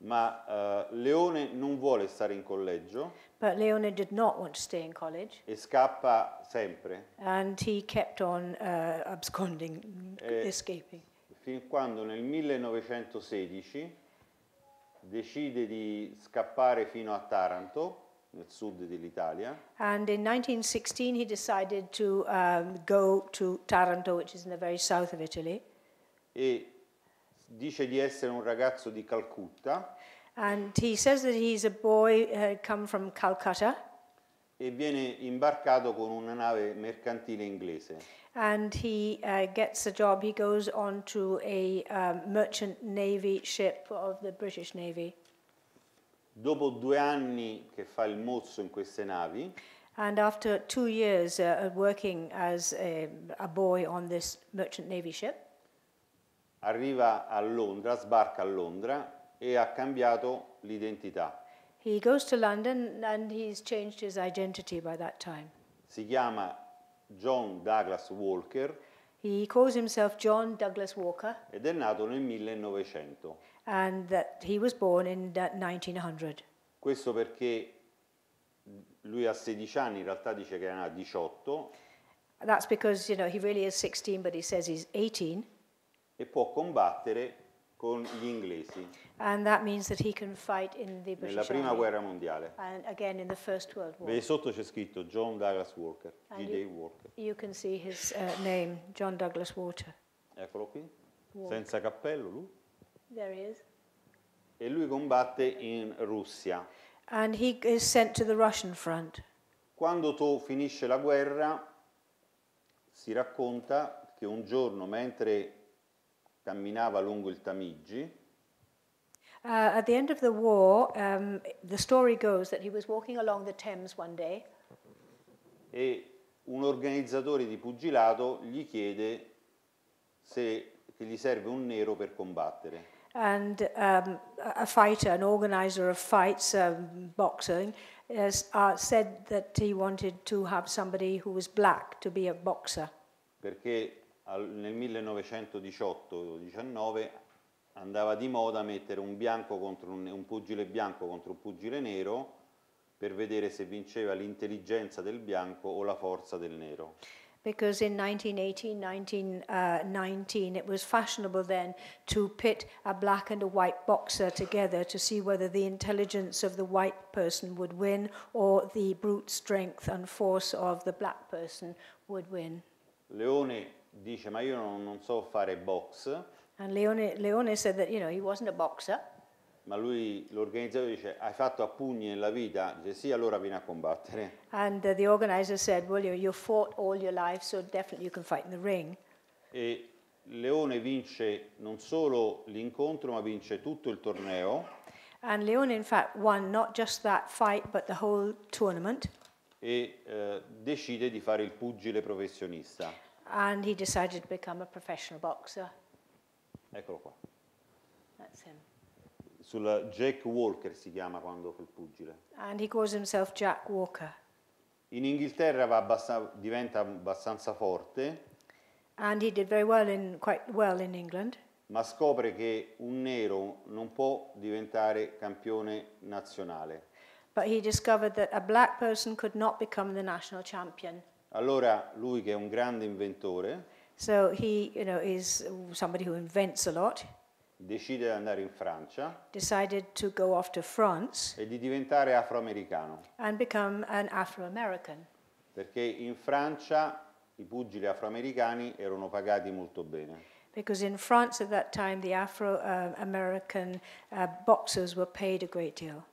Ma eh, Leone non vuole stare in collegio But Leone did not want to stay in college. E scappa sempre. And he kept on uh, absconding, e escaping. Fin quando nel 1916 decide di scappare fino a Taranto, nel sud dell'Italia. And in 1916 he decided to um, go to Taranto, which is in the very south of Italy. E dice di essere un ragazzo di Calcutta. And he says that he's a boy uh, come from Calcutta. E viene imbarcato con una nave mercantile inglese. And he uh, gets a job. He goes on to a um, merchant navy ship of the British Navy. Dopo due anni che fa il mozzo in queste navi. And after two years uh, working as a, a boy on this merchant navy ship. Arriva a Londra, sbarca a Londra e ha cambiato l'identità. He goes to London and he's changed his identity by that time. Si chiama John Douglas Walker. He calls himself John Douglas Walker. Ed è nato nel 1900. And that he was born in 1900. Questo perché lui ha 16 anni, in realtà dice che ne ha 18. That's because, you know, he really is 16, but he says he's 18. E può combattere con gli inglesi. And that means that he can fight in the Nella prima Army. guerra mondiale. And again in the First World War. Vedi sotto c'è scritto John Douglas Walker, G.D. Walker. You can see his uh, name, John Douglas Walker. Eccolo qui, Walker. senza cappello lui. There he is. E lui combatte in Russia. And he is sent to the Russian front. Quando tu finisce la guerra, si racconta che un giorno mentre camminava lungo il Tamigi, Uh, at the end of the war, um, the story goes that he was walking along the Thames one day. E un organizzatore di pugilato gli chiede se che gli serve un nero per combattere. And um, a fighter, an organizer of fights, um, boxing, is, uh, said that he wanted to have somebody who was black to be a boxer. Perché al, nel 1918-19 andava di moda mettere un, un, un pugile bianco contro un pugile nero per vedere se vinceva l'intelligenza del bianco o la forza del nero. because in 1918, 1919, uh, it was fashionable then to pit a black and a white boxer together to see whether the intelligence of the white person would win or the brute strength and force of the black person would win. Leone dice, ma io non, non so fare box. And Leone, Leone said that, you know, he wasn't a boxer. Ma lui, l'organizzatore dice, hai fatto a pugni nella vita? Dice, sì, allora vieni a combattere. And uh, the organizer said, well, you, you fought all your life, so definitely you can fight in the ring. E Leone vince non solo l'incontro, ma vince tutto il torneo. And Leone, in fact, won not just that fight, but the whole tournament. E eh, decide di fare il pugile professionista. And he decided to become a professional boxer. Eccolo qua. That's ah, him. Sulla Jack Walker si chiama quando fa il pugile. Ah, and he calls himself Jack Walker. In Inghilterra abbast diventa abbastanza forte. And he did very well in, quite well in England. Ma scopre che un nero non può diventare campione nazionale. But he discovered that a black person could not become the national champion. Allora lui che è un grande inventore So he, you know, is somebody who invents a lot. Decide di andare in Francia. Decided to go off to France. E di diventare afroamericano. And become an Afro-American. Perché in Francia i pugili afroamericani erano pagati molto bene. Because in France at that time the Afro-American uh, uh, boxers were paid a great deal.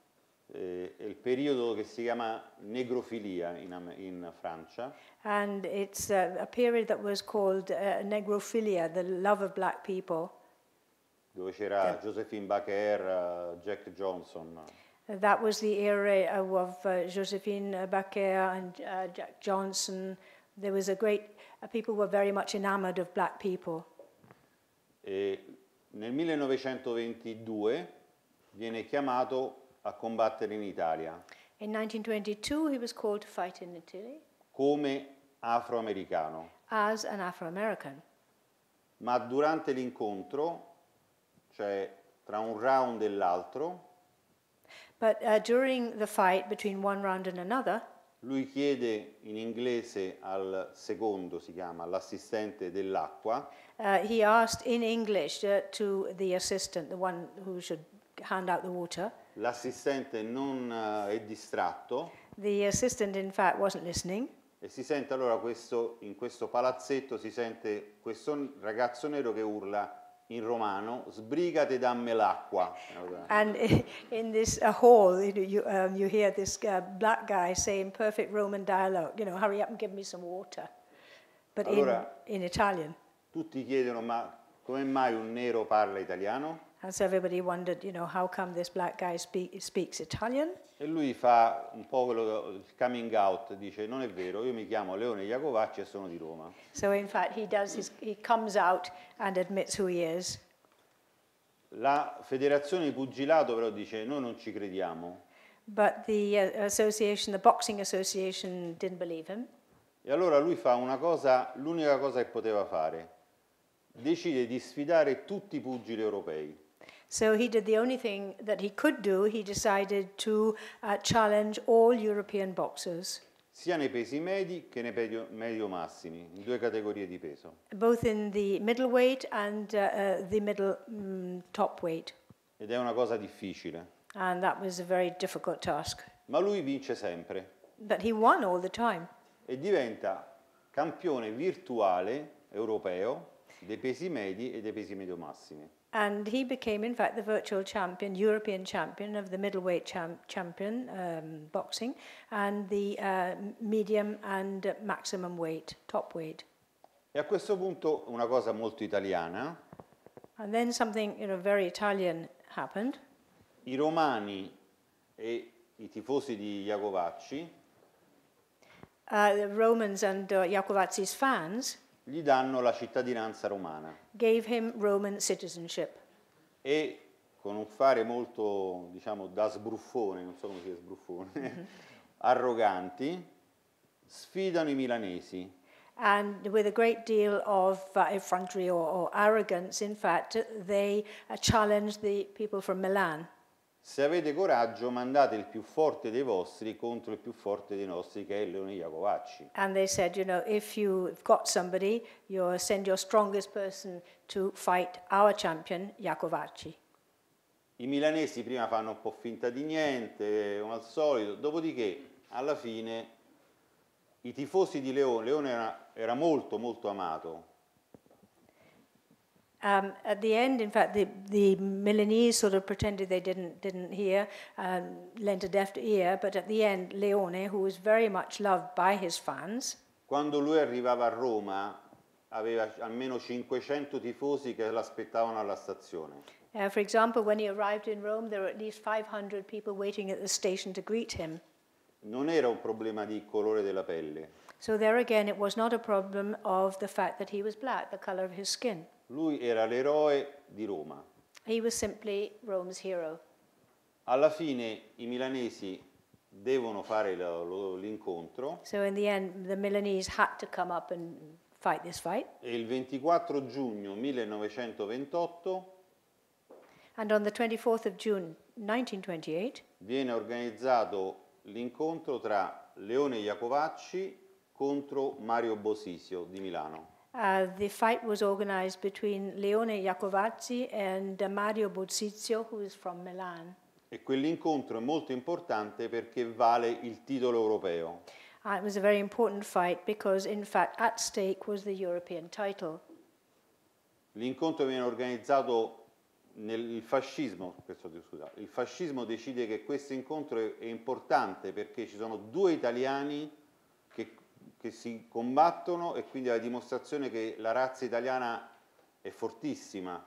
eh, il periodo che si chiama negrofilia in, in Francia. And it's a, uh, a period that was called uh, negrophilia, the love of black people. Dove c'era Josephine Baker, uh, Jack Johnson. That was the era of uh, Josephine Baker and uh, Jack Johnson. There was a great, uh, people were very much enamored of black people. E nel 1922 viene chiamato a combattere in Italia. In 1922 he was called to fight in Italy. Come afroamericano. As an afroamerican. Ma durante l'incontro, cioè tra un round e l'altro, But uh, during the fight between one round and another, lui chiede in inglese al secondo, si chiama, all'assistente dell'acqua. Uh, he asked in English uh, to the assistant, the one who should hand out the water. L'assistente non eh, è distratto. The assistant in fact wasn't listening. E si sente allora questo, in questo palazzetto si sente questo ragazzo nero che urla in romano, sbrigate dammi l'acqua. And in this uh, hall you, you, um, you hear this uh, black guy saying perfect Roman dialogue, you know, hurry up and give me some water. But allora, in, in Italian. Tutti chiedono ma come mai un nero parla italiano? And so everybody wondered, you know, how come this black guy speak, speaks Italian? E lui fa un po' quello il coming out, dice non è vero, io mi chiamo Leone Iacovacci e sono di Roma. So in fact he does his, he comes out and admits who he is. La federazione di pugilato però dice noi non ci crediamo. But the uh, association, the boxing association didn't believe him. E allora lui fa una cosa, l'unica cosa che poteva fare. Decide di sfidare tutti i pugili europei. So he did the only thing that he could do, he decided to uh, challenge all European boxers. Sia nei pesi medi che nei medio, massimi, in due categorie di peso. Both in the middleweight and uh, uh, the middle um, top weight. Ed è una cosa difficile. And that was a very difficult task. Ma lui vince sempre. But he won all the time. E diventa campione virtuale europeo dei pesi medi e dei pesi medio massimi. And he became, in fact, the virtual champion, European champion of the middleweight champ, champion um, boxing and the uh, medium and maximum weight, top weight. E a questo punto una cosa molto italiana. And then something, you know, very Italian happened. I romani e i tifosi di Iacovacci. Uh, the Romans and uh, Iacovacci's fans gli danno la cittadinanza romana. Gave him Roman citizenship. E con un fare molto, diciamo, da sbruffone, non so come si dice sbruffone, mm -hmm. arroganti, sfidano i milanesi. And with a great deal of uh, effrontery or, or arrogance, in fact, they uh, challenge the people from Milan. Se avete coraggio, mandate il più forte dei vostri contro il più forte dei nostri, che è Leone Iacovacci. And they said, you know, if you've got somebody, you send your strongest person to fight our champion, Iacovacci. I milanesi prima fanno un po' finta di niente, come al solito, dopodiché alla fine i tifosi di Leone, Leone era, era molto molto amato, Um, at the end, in fact, the, the Milanese sort of pretended they didn't, didn't hear, um, lent a deaf ear, but at the end, Leone, who was very much loved by his fans. Quando lui arrivava a Roma, aveva almeno 500 tifosi che l'aspettavano alla stazione. Uh, for example, when he arrived in Rome, there were at least 500 people waiting at the station to greet him. Non era un problema di colore della pelle. So there again, it was not a problem of the fact that he was black, the color of his skin. Lui era l'eroe di Roma. He was simply Rome's hero. Alla fine i milanesi devono fare l'incontro. So in the end the Milanese had to come up and fight this fight. E il 24 giugno 1928 And on the 24th of June 1928 viene organizzato l'incontro tra Leone Iacovacci contro Mario Bosisio di Milano. Uh, the fight was organized between Leone Iacovazzi and uh, Mario Bozzizio, who is from Milan. E quell'incontro è molto importante perché vale il titolo europeo. Uh, it was a very important fight because in fact at stake was the European title. L'incontro viene organizzato nel fascismo, questo, scusate, il fascismo decide che questo incontro è, è importante perché ci sono due italiani che si combattono e quindi la dimostrazione che la razza italiana è fortissima.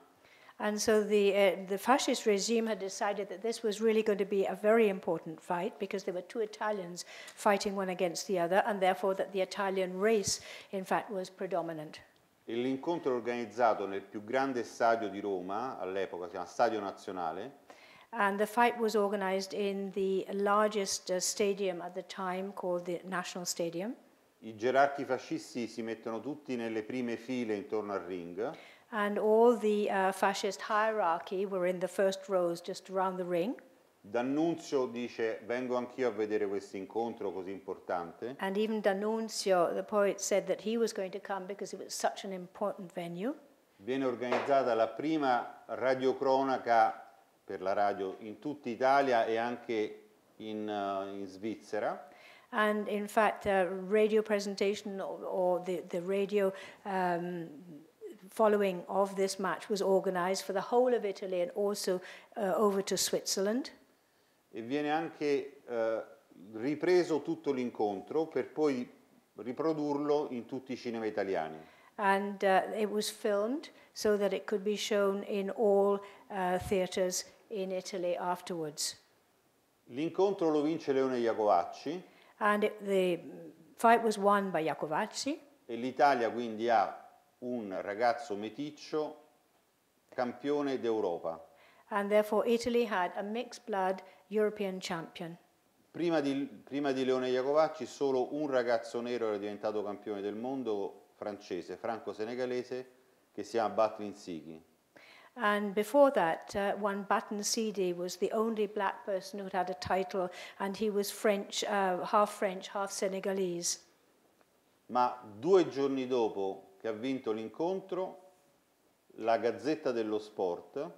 And so the, uh, the fascist regime had decided that this was really going to be a very important fight because there were two Italians fighting one against the other and therefore that the Italian race in fact was predominant. l'incontro organizzato nel più grande stadio di Roma, all'epoca si chiama Stadio Nazionale. And the fight was organized in the largest uh, stadium at the time called the National Stadium. I gerarchi fascisti si mettono tutti nelle prime file intorno al ring. And all the uh, fascist hierarchy were in the first rows just around the ring. D'Annunzio dice vengo anch'io a vedere questo incontro così importante. And even D'Annunzio, the poet, said that he was going to come because it was such an important venue. Viene organizzata la prima radiocronaca per la radio in tutta Italia e anche in, uh, in Svizzera. And in fact, uh, radio presentation or, or the, the radio um, following of this match was organized for the whole of Italy and also uh, over to Switzerland. E viene anche uh, ripreso tutto l'incontro per poi riprodurlo in tutti i cinema italiani. And uh, it was filmed so that it could be shown in all uh, theaters in Italy afterwards. L'incontro lo vince Leone Iacovacci. E l'Italia quindi ha un ragazzo meticcio campione d'Europa. Prima di, prima di, Leone Iacovacci solo un ragazzo nero era diventato campione del mondo francese, franco-senegalese, che si chiama Batlin Sigi. And before that, uh, one Button CD was the only black person who'd had a title, and he was French, uh, half French, half Senegalese. Ma due giorni dopo che ha vinto l'incontro, la Gazzetta dello Sport.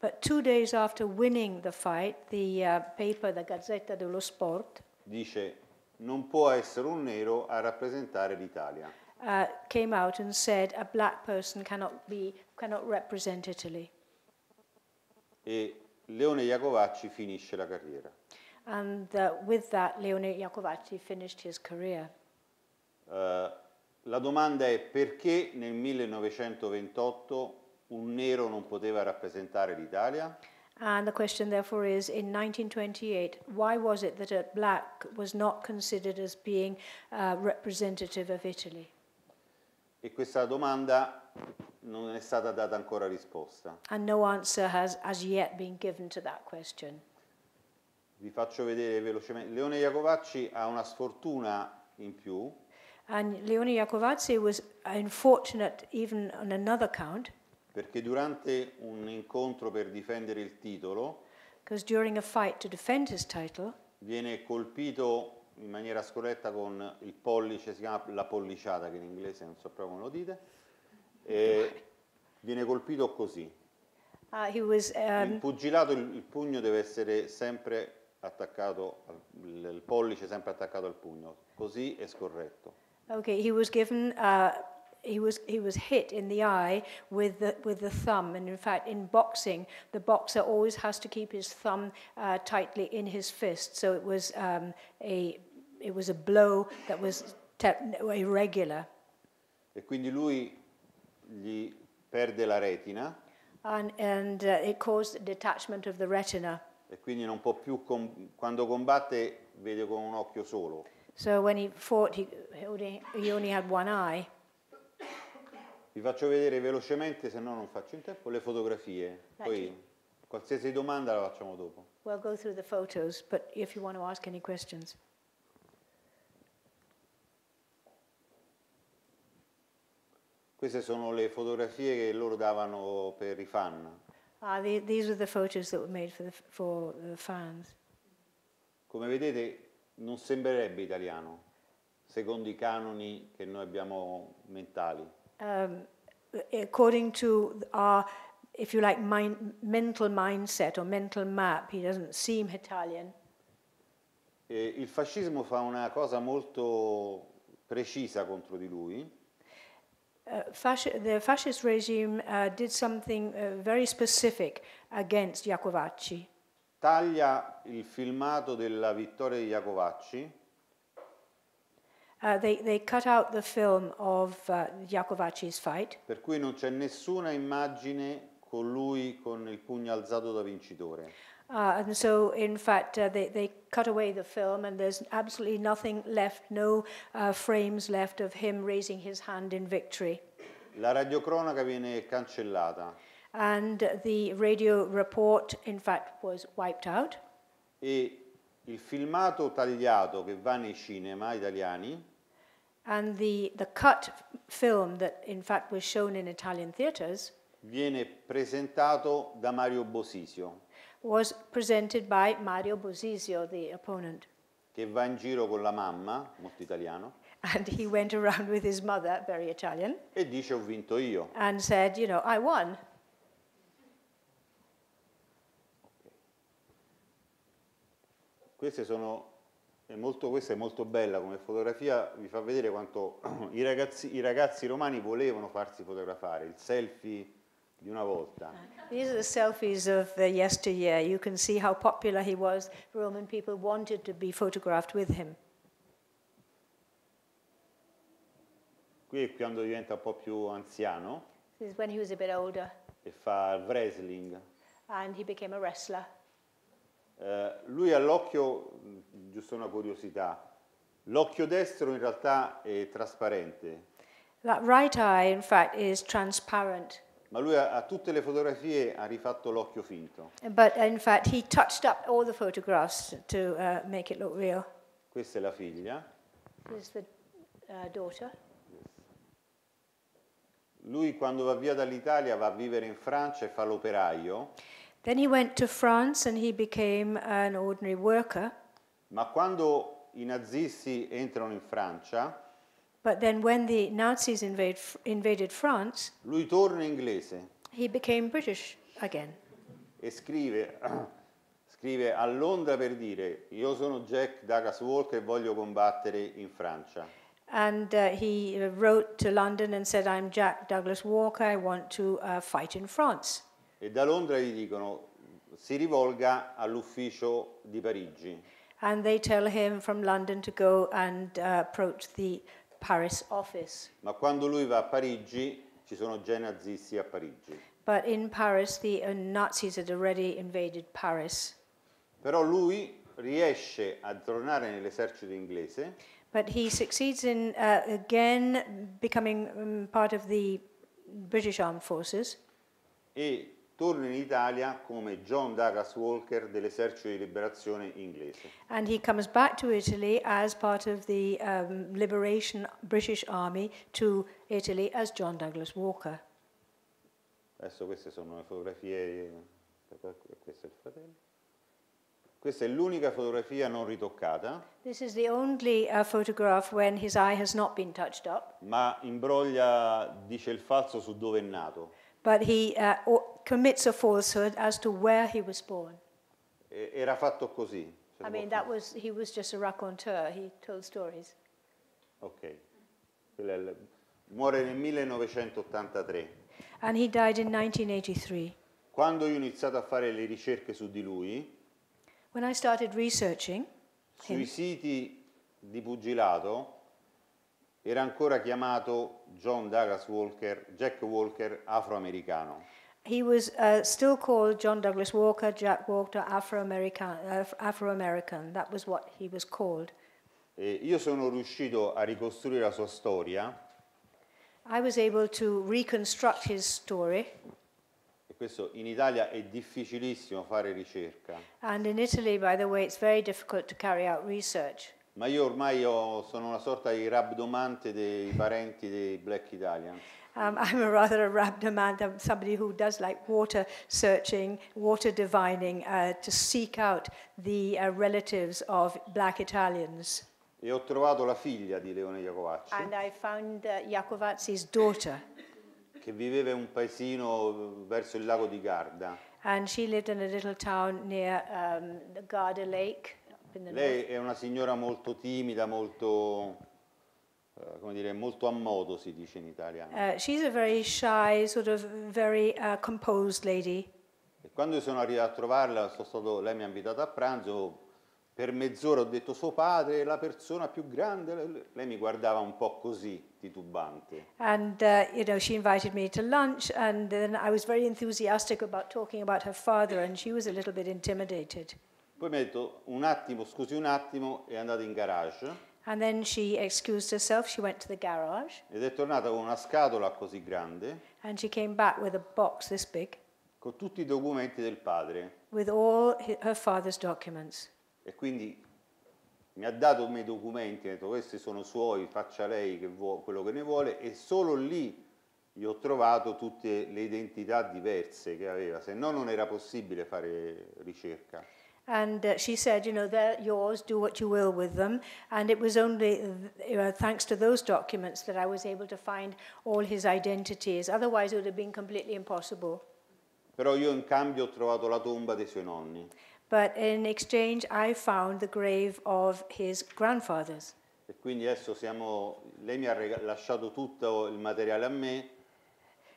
But two days after winning the fight, the uh, paper, the Gazzetta dello Sport, dice: Non può essere un nero a rappresentare l'Italia. Uh, came out and said a black person cannot be cannot represent Italy. E Leone Iacovacci finisce la carriera. And uh, with that, Leone Iacovacci finished his career. Uh, la domanda è perché nel 1928 un nero non poteva rappresentare l'Italia? And the question therefore is in 1928 why was it that a black was not considered as being uh, representative of Italy? e questa domanda non è stata data ancora risposta. And no answer has as yet been given to that question. Vi faccio vedere velocemente. Leone Iacovacci ha una sfortuna in più. And Leone Iacovacci was unfortunate even on another count. Perché durante un incontro per difendere il titolo, because during a fight to defend his title, viene colpito in maniera scorretta con il pollice, si chiama la polliciata che in inglese non so proprio come lo dite, e viene colpito così. Uh, was, um... In pugilato il, il, pugno deve essere sempre attaccato, al, il pollice sempre attaccato al pugno, così è scorretto. Ok, he was given... Uh... he was he was hit in the eye with the with the thumb and in fact in boxing the boxer always has to keep his thumb uh, tightly in his fist so it was um, a it was a blow that was irregular. E quindi lui gli perde la retina. And, and uh, it caused detachment of the retina. E quindi non può più, com quando combatte, vede con un occhio solo. So when he fought, he, he only had one eye. Vi faccio vedere velocemente, se no non faccio in tempo, le fotografie. Poi qualsiasi domanda la facciamo dopo. We'll go through the photos, but if you want to ask any questions. Queste sono le fotografie che loro davano per i fan. Ah, the, these were the photos that were made for the, for the fans. Come vedete, non sembrerebbe italiano, secondo i canoni che noi abbiamo mentali. Um, according to our, if you like, mind, mental mindset or mental map, he doesn't seem Italian. Eh, il fascismo fa una cosa molto precisa contro di lui uh, fasci the fascist regime uh, did something uh, very specific against Iacovacci. Taglia il filmato della vittoria di Iacovacci. Uh, they, they cut out the film of uh, Iacovacci's fight. Per cui non c'è nessuna immagine con lui con il pugno alzato da vincitore. Uh, and so, in fact, uh, they, they cut away the film, and there's absolutely nothing left, no uh, frames left of him raising his hand in victory. La radiocronaca viene cancellata. And the radio report, in fact, was wiped out. E il filmato tagliato che va nei cinema italiani. And the, the cut film that, in fact, was shown in Italian theaters. Viene presentato da Mario Bosisio. was presented by Mario Bosisio, the opponent. Che va in giro con la mamma, molto italiano. And he went around with his mother, very Italian. E dice ho vinto io. And said, you know, I won. Queste sono è molto, questa è molto bella come fotografia, vi fa vedere quanto i ragazzi, i ragazzi romani volevano farsi fotografare, il selfie di una volta. These are the selfies of the uh, yesteryear. You can see how popular he was. Roman people wanted to be photographed with him. Qui è quando diventa un po' più anziano. This is when he was a bit older. E fa il wrestling. And he became a wrestler. Uh, lui ha l'occhio, giusto una curiosità, l'occhio destro in realtà è trasparente. That right eye in fact is transparent. Ma lui a, a tutte le fotografie ha rifatto l'occhio finto. But in fact he touched up all the photographs to uh, make it look real. Questa è la figlia. This is the uh, daughter. Lui quando va via dall'Italia va a vivere in Francia e fa l'operaio. Then he went to France and he became an ordinary worker. Ma quando i nazisti entrano in Francia, But then when the Nazis invade, invaded France, lui torna inglese he became British again. e scrive, scrive a Londra per dire io sono Jack Douglas Walker e voglio combattere in Francia. And uh, he wrote to London and said I'm Jack Douglas Walker, I want to uh, fight in France. E da Londra gli dicono si rivolga all'ufficio di Parigi. And they tell him from London to go and uh, approach the Paris office. Ma quando lui va a Parigi, ci sono già i nazisti a Parigi. But in Paris, the uh, Nazis had already invaded Paris. Però lui riesce a tornare nell'esercito inglese But he succeeds in uh, again becoming um, part of the British armed forces. e torna in Italia come John Douglas Walker dell'esercito di liberazione inglese. And he comes back to Italy as part of the um, liberation British army to Italy as John Douglas Walker. Adesso queste sono le fotografie eh, questo è il fratello. Questa è l'unica fotografia non ritoccata. Only, uh, Ma imbroglia dice il falso su dove è nato but he uh, commits a falsehood as to where he was born. Era fatto così. I mean, that was, he was just a raconteur, he told stories. Ok. Muore nel 1983. And he died in 1983. Quando io ho iniziato a fare le ricerche su di lui, When I started researching sui him, siti di pugilato, era ancora chiamato John Douglas Walker, Jack Walker afroamericano. He was uh, still called John Douglas Walker, Jack Walker Afro-American, Afro-American. That was what he was called. E io sono riuscito a ricostruire la sua storia. I was able to reconstruct his story. E questo in Italia è difficilissimo fare ricerca. And in Italy, by the way, it's very difficult to carry out research. Ma io ormai ho, sono una sorta di rabdomante dei parenti dei Black Italians. Um, I'm a rather a rabdomant, I'm somebody who does like water searching, water divining, uh, to seek out the uh, relatives of black Italians. E ho trovato la figlia di Leone Iacovacci. And I found uh, Iacovacci's daughter. Che viveva in un paesino uh, verso il lago di Garda. And she lived in a little town near um, the Garda Lake dipende da Lei è una signora molto timida, molto, eh, come dire, molto a modo si dice in italiano. Uh, she's a very shy, sort of very uh, composed lady. E quando sono arrivato a trovarla, stato, lei mi ha invitato a pranzo, per mezz'ora ho detto suo padre è la persona più grande, lei mi guardava un po' così, titubante. And uh, you know, she invited me to lunch and then I was very enthusiastic about talking about her father and she was a little bit intimidated. Poi mi ha detto un attimo, scusi un attimo, è andata in garage. And then she excused herself, she went to the garage. Ed è tornata con una scatola così grande. And she came back with a box this big. Con tutti i documenti del padre. With all her father's documents. E quindi mi ha dato i miei documenti, ha detto questi sono suoi, faccia lei che quello che ne vuole e solo lì gli ho trovato tutte le identità diverse che aveva, se no non era possibile fare ricerca. And uh, she said, you know, they're yours, do what you will with them. And it was only uh, you know, thanks to those documents that I was able to find all his identities. Otherwise, it would have been completely impossible. Però io in cambio ho trovato la tomba dei suoi nonni. But in exchange, I found the grave of his grandfathers. E quindi adesso siamo, lei mi ha lasciato tutto il materiale a me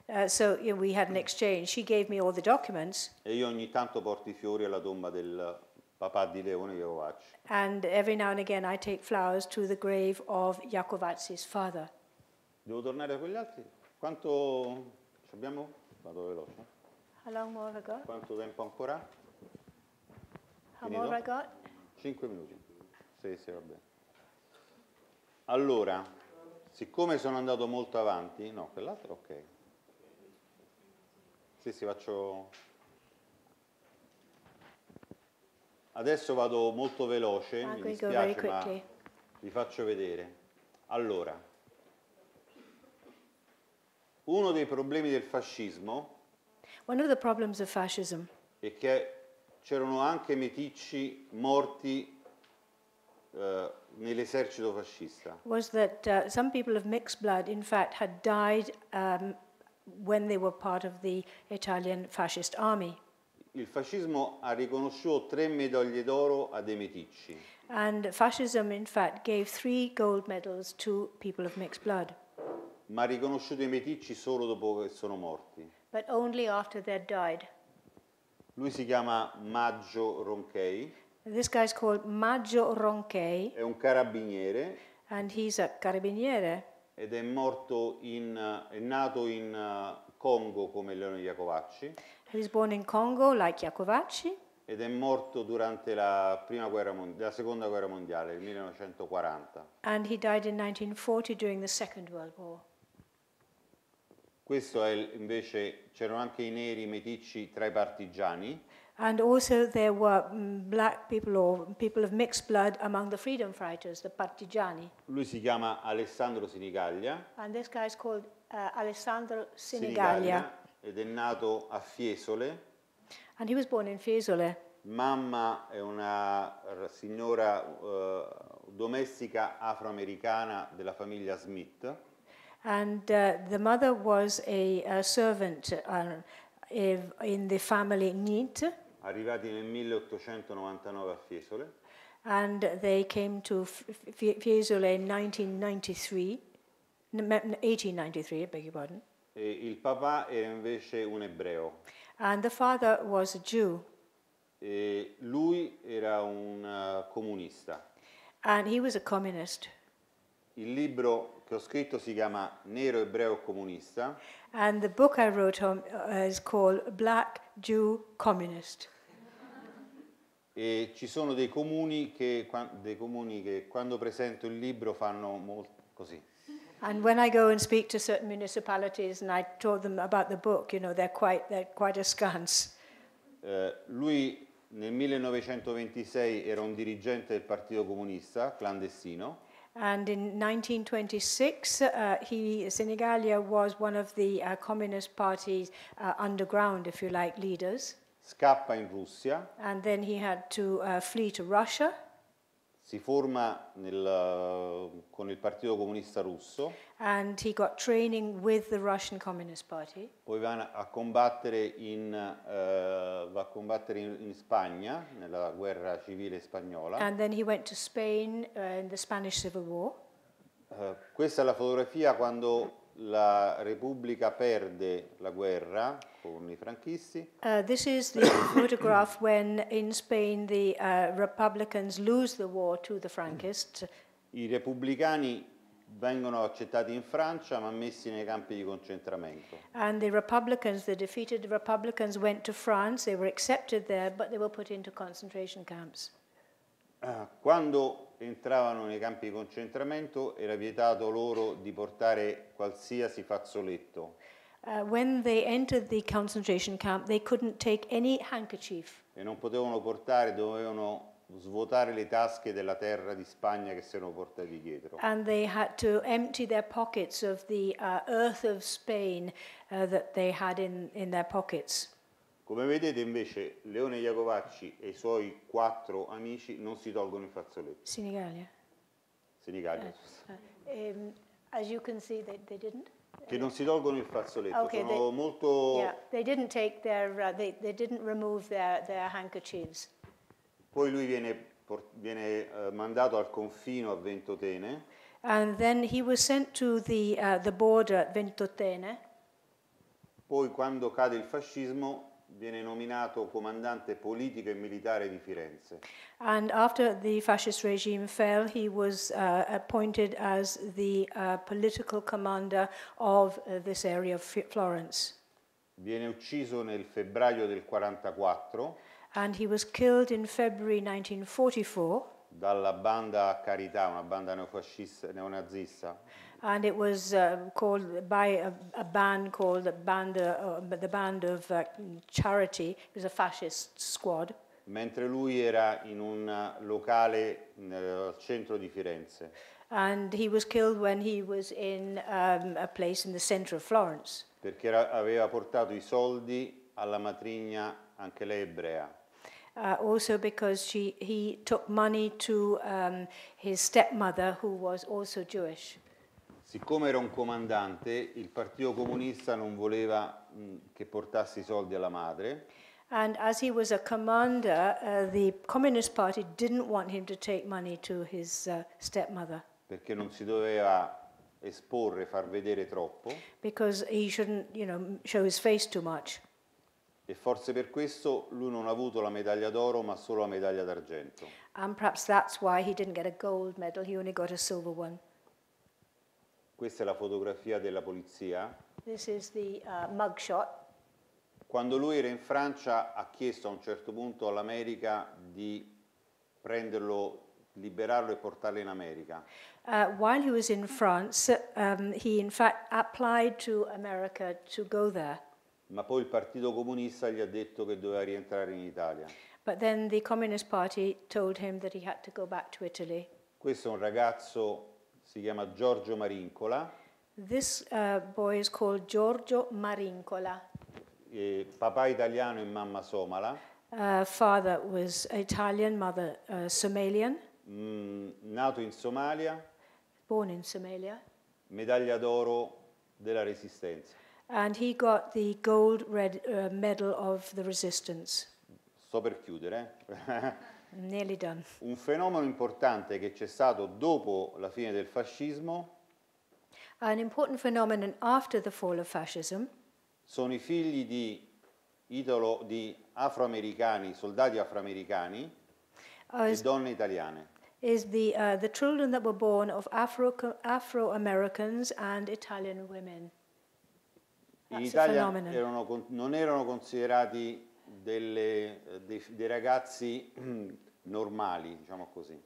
Uh, so you know, we had an exchange. She gave me all the documents. E io ogni tanto porto i fiori alla tomba del papà di Leone And every now and again I take flowers to the grave of Jakovac's father. Devo tornare a quegli altri? Quanto ci abbiamo? Vado veloce. How long more have I got? Quanto tempo ancora? How Finito? more have I got? 5 minuti. Sì, sì, va bene. Allora, siccome sono andato molto avanti, no, quell'altro ok. Sì, sì, faccio... Adesso vado molto veloce, ah, mi dispiace, ma vi faccio vedere. Allora, uno dei problemi del fascismo One of the problems of fascism è che c'erano anche meticci morti uh, nell'esercito fascista. Was that uh, some people of mixed blood in fact had died um, when they were part of the Italian fascist army. Il fascismo ha riconosciuto tre medaglie d'oro a dei meticci. And fascism in fact gave three gold medals to people of mixed blood. Ma ha riconosciuto i meticci solo dopo che sono morti. But only after they had died. Lui si chiama Maggio Ronchei. This guy is called Maggio Ronchei. È un carabiniere. And he's a carabiniere. ed è, morto in, è nato in eh, Congo come Leone Iacovacci. He was born in Congo like Iacovacci. Ed è morto durante la, guerra, la, seconda guerra mondiale, il 1940. And he died in 1940 during the Second World War. Questo è invece, c'erano anche i neri meticci tra i partigiani. And also there were mm, black people or people of mixed blood among the freedom fighters, the partigiani. Lui si chiama Alessandro Sinigaglia. And this guy is called uh, Alessandro Sinigaglia. Sinigaglia. Ed è nato a Fiesole. And he was born in Fiesole. Mamma è una signora uh, domestica afroamericana della famiglia Smith. And uh, the mother was a, a servant uh, in the family Neat arrivati nel 1899 a Fiesole. And they came to Fiesole in 1993, 1893, I beg your pardon. E il papà era invece un ebreo. And the father was a Jew. E lui era un eh, comunista. And he was a communist. Il libro che ho scritto si chiama Nero ebreo comunista. And the book I wrote on, uh, is called Black Jew Communist. E ci sono dei comuni, che, dei comuni che quando presento il libro fanno molto così. And when I go and speak to certain municipalities and I told them about the book, you know, they're quite, they're quite askance. Uh, lui nel 1926 era un dirigente del Partito Comunista clandestino. And in 1926, uh, he, Senegalia was one of the uh, Communist Party's uh, underground, if you like, leaders. Scappa in Russia. And then he had to uh, flee to Russia. si forma nel, con il Partito Comunista Russo. And he got training with the Russian Communist Party. Poi va a combattere in, uh, va a combattere in, in, Spagna, nella guerra civile spagnola. And then he went to Spain uh, in the Spanish Civil War. Uh, questa è la fotografia quando la Repubblica perde la guerra. Uh, this is the photograph when in Spain the uh, Republicans lose the war to the Frankists. I repubblicani vengono accettati in Francia ma messi nei campi di concentramento. And the Republicans, the defeated Republicans went to France, they were accepted there but they were put into concentration camps. Uh, quando entravano nei campi di concentramento era vietato loro di portare qualsiasi fazzoletto. Uh, when they entered the concentration camp, they couldn't take any handkerchief. E non potevano portare, dovevano svuotare le tasche della terra di Spagna che si erano portati dietro. And they had to empty their pockets of the uh, earth of Spain uh, that they had in, in their pockets. Come vedete invece Leone Iacovacci e i suoi quattro amici non si tolgono il fazzoletto. Senigalia. Senigalia. Uh, eh, um, eh, ehm, as you can see, they, they didn't. Che non si tolgono il fazzoletto, okay, sono they, molto... Yeah, they didn't take their, uh, they, they didn't remove their, their handkerchiefs. Poi lui viene, viene uh, mandato al confino a Ventotene. And then he was sent to the, uh, the border at Ventotene. Poi quando cade il fascismo viene nominato comandante politico e militare di Firenze. And after the fascist regime fell, he was uh, appointed as the uh, political commander of uh, this area of Florence. Viene ucciso nel febbraio del 44. And he was killed in February 1944. Dalla banda Carità, una banda neofascista neonazista. and it was uh, called by a, a, band called the band, uh, the band of uh, charity. It was a fascist squad. Mentre lui era in un uh, locale nel mm, centro di Firenze. And he was killed when he was in um, a place in the center of Florence. Perché era, aveva portato i soldi alla matrigna, anche lei ebrea. Uh, also because she, he took money to um, his stepmother, who was also Jewish. Siccome era un comandante, il Partito Comunista non voleva che portasse i soldi alla madre. And as he was a commander, uh, the Communist Party didn't want him to take money to his uh, stepmother. Perché non si doveva esporre, far vedere troppo. Because he shouldn't, you know, show his face too much. E forse per questo lui non ha avuto la medaglia d'oro, ma solo la medaglia d'argento. And perhaps that's why he didn't get a gold medal, he only got a silver one. Questa è la fotografia della polizia. This is the uh, mugshot. Quando lui era in Francia ha chiesto a un certo punto all'America di prenderlo liberarlo e portarlo in America. Uh, while he was in France, um, he in fact applied to America to go there. Ma poi il Partito Comunista gli ha detto che doveva rientrare in Italia. But then the Communist Party told him that he had to go back to Italy. Questo è un ragazzo si chiama Giorgio Marincola. This uh, boy is called Giorgio Marincola. E papà italiano e mamma somala. Uh, father was Italian, mother uh, Somalian. Mm, nato in Somalia. Born in Somalia. Medaglia d'oro della Resistenza. And he got the gold red, uh, medal of the resistance. Sto per chiudere. Eh. Nearly done. Un fenomeno importante che c'è stato dopo la fine del fascismo An important phenomenon after the fall of fascism sono i figli di, idolo, di afroamericani, soldati afroamericani uh, e donne italiane. Is the, uh, the children that were born of Afro, Afro-Americans and Italian women. That's In Italia erano, non erano considerati delle, eh, dei, dei ragazzi normali, diciamo così.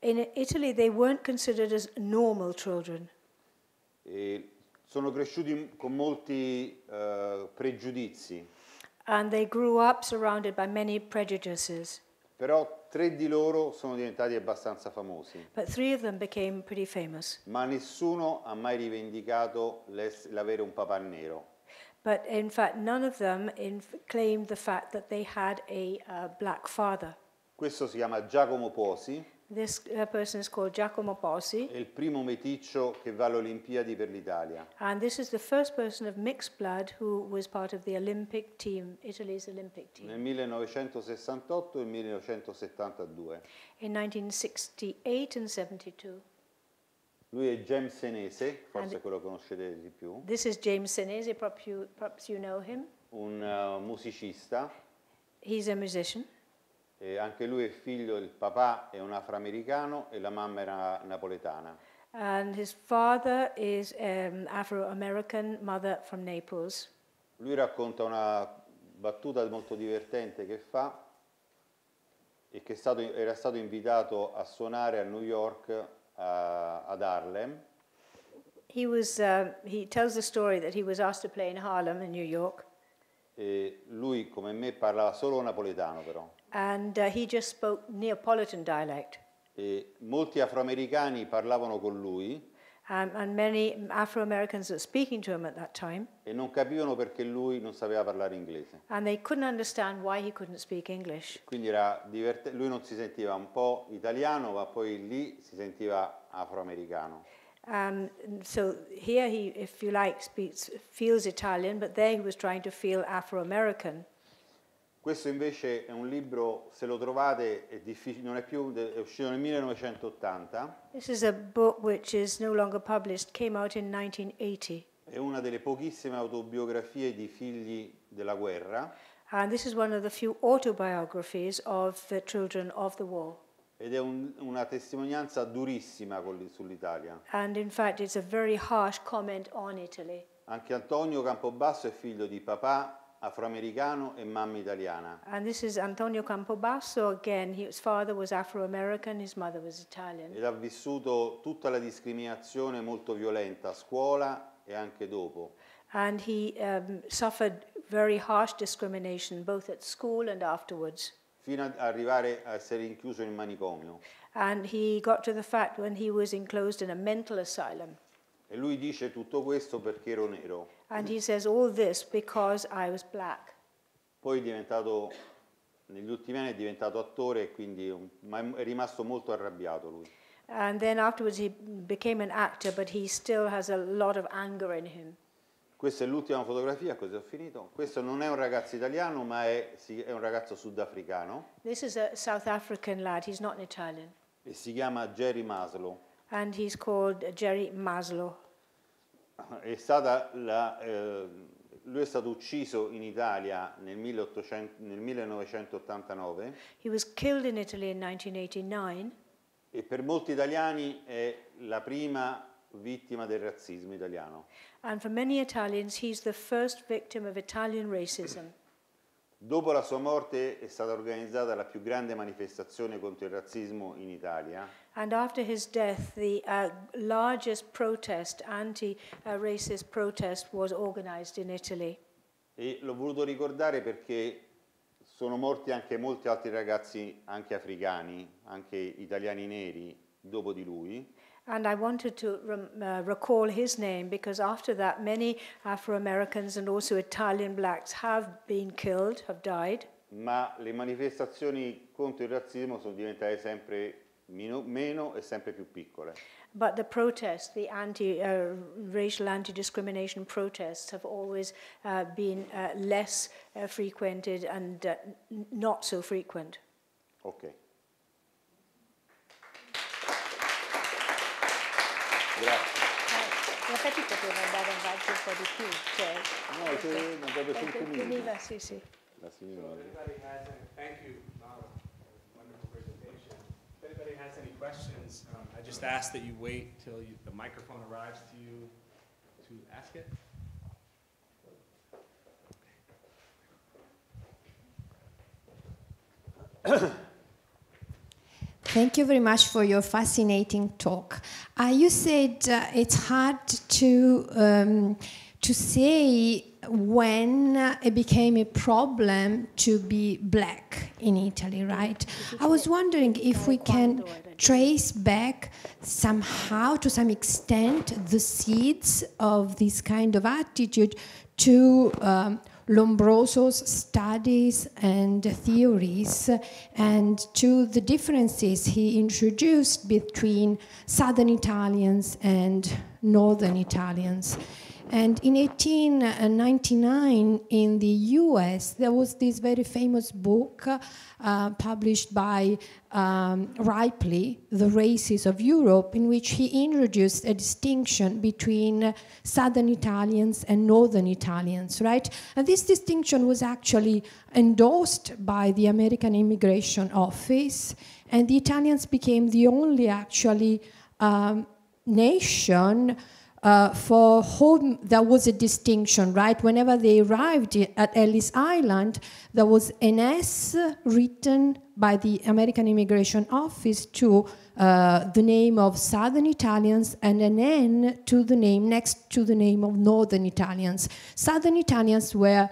In Italy they weren't considered as normal children. E sono cresciuti con molti uh, pregiudizi. And they grew up surrounded by many prejudices. Però tre di loro sono diventati abbastanza famosi. But three of them became pretty famous. Ma nessuno ha mai rivendicato l'avere un papà nero but in fact none of them claimed the fact that they had a uh, black father. Questo si chiama Giacomo Posi. This uh, person is called Giacomo Posi. È il primo meticcio che va alle Olimpiadi per l'Italia. And this is the first person of mixed blood who was part of the Olympic team, Italy's Olympic team. Nel 1968 e 1972. In 1968 and 72. Lui è James Senese, forse And quello conoscete di più. This is James Senese, perhaps you, perhaps you know him. Un uh, musicista. He's a musician. E anche lui è figlio, il papà è un afroamericano e la mamma era napoletana. And his father is um, Afro-American, mother from Naples. Lui racconta una battuta molto divertente che fa e che stato, era stato invitato a suonare a New York uh, ad Harlem. He was, uh, he tells the story that he was asked to play in Harlem in New York. E lui, come me, parlava solo napoletano però. And uh, he just spoke Neapolitan dialect. E molti afroamericani parlavano con lui. Um, and many Afro-Americans were speaking to him at that time. E non capivano perché lui non sapeva parlare inglese. And they couldn't understand why he couldn't speak English. Quindi era divertente. lui non si sentiva un po' italiano, ma poi lì si sentiva afroamericano. Um, so here he, if you like, speaks, feels Italian, but there he was trying to feel Afro-American. Questo invece è un libro, se lo trovate, è non è più, è uscito nel 1980. This is a book which is no longer published, came out in 1980. È una delle pochissime autobiografie di figli della guerra. And this is one of the few autobiographies of the children of the war. Ed è un, una testimonianza durissima sull'Italia. And in fact it's a very harsh comment on Italy. Anche Antonio Campobasso è figlio di papà afroamericano e mamma italiana. And this is Antonio Campobasso again. His father was Afro-American, his mother was Italian. Ed ha vissuto tutta la discriminazione molto violenta a scuola e anche dopo. And he um, suffered very harsh discrimination both at school and afterwards. Fino ad arrivare a essere rinchiuso in manicomio. And he got to the fact when he was enclosed in a mental asylum. E lui dice tutto questo perché ero nero. And he says all this because I was black. Poi è diventato, negli ultimi anni è diventato attore e quindi è rimasto molto arrabbiato lui. And then afterwards he became an actor, but he still has a lot of anger in him. Questa è l'ultima fotografia, così ho finito. Questo non è un ragazzo italiano, ma è, è un ragazzo sudafricano. This is a South African lad, he's not an Italian. E si chiama Jerry Maslow. And he's called Jerry Maslow la, eh, lui è stato ucciso in Italia nel, 1800, nel 1989. He was killed in Italy in 1989. E per molti italiani è la prima vittima del razzismo italiano. And for many Italians he's the first victim of Italian racism. Dopo la sua morte è stata organizzata la più grande manifestazione contro il razzismo in Italia. And after his death the uh, largest protest anti-racist protest was organized in Italy. E l'ho voluto ricordare perché sono morti anche molti altri ragazzi anche africani, anche italiani neri dopo di lui. And I wanted to uh, recall his name because after that, many Afro Americans and also Italian blacks have been killed, have died. Ma le manifestazioni contro il razzismo sono diventate sempre meno, meno e sempre più piccole. But the protests, the anti, uh, racial anti-discrimination protests, have always uh, been uh, less uh, frequented and uh, not so frequent. Okay. Grazie. poteva andare avanti un po' di più, cioè... No, sul sì, sì. La signora. So thank you, If anybody has any questions, um, I just ask that you wait till you, the microphone arrives to you to ask it. Okay. Thank you very much for your fascinating talk. Uh, you said uh, it's hard to um, to say when uh, it became a problem to be black in Italy, right? I was wondering if we can trace back somehow, to some extent, the seeds of this kind of attitude to. Um, Lombroso's studies and theories and to the differences he introduced between southern Italians and northern Italians. And in 1899, in the US, there was this very famous book uh, published by um, Ripley, The Races of Europe, in which he introduced a distinction between southern Italians and northern Italians, right? And this distinction was actually endorsed by the American Immigration Office, and the Italians became the only actually um, nation uh, for whom there was a distinction, right? Whenever they arrived at Ellis Island, there was an S written by the American Immigration Office to uh, the name of Southern Italians and an N to the name next to the name of Northern Italians. Southern Italians were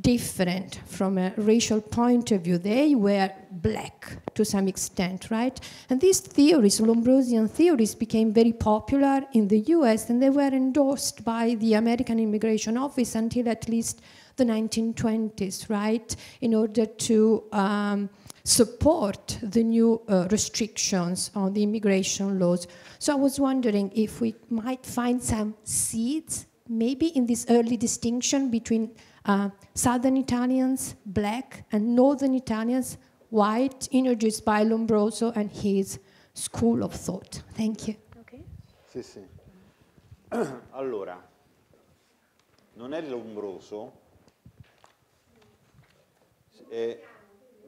different from a racial point of view. They were black to some extent, right? And these theories, Lombrosian theories, became very popular in the US and they were endorsed by the American Immigration Office until at least the 1920s, right? In order to um, support the new uh, restrictions on the immigration laws. So I was wondering if we might find some seeds, maybe in this early distinction between Uh, southern Italians, black, and northern Italians, white, introduced by Lombroso and his school of thought. Thank you. Okay. Sì, sì. allora, non è Lombroso, eh,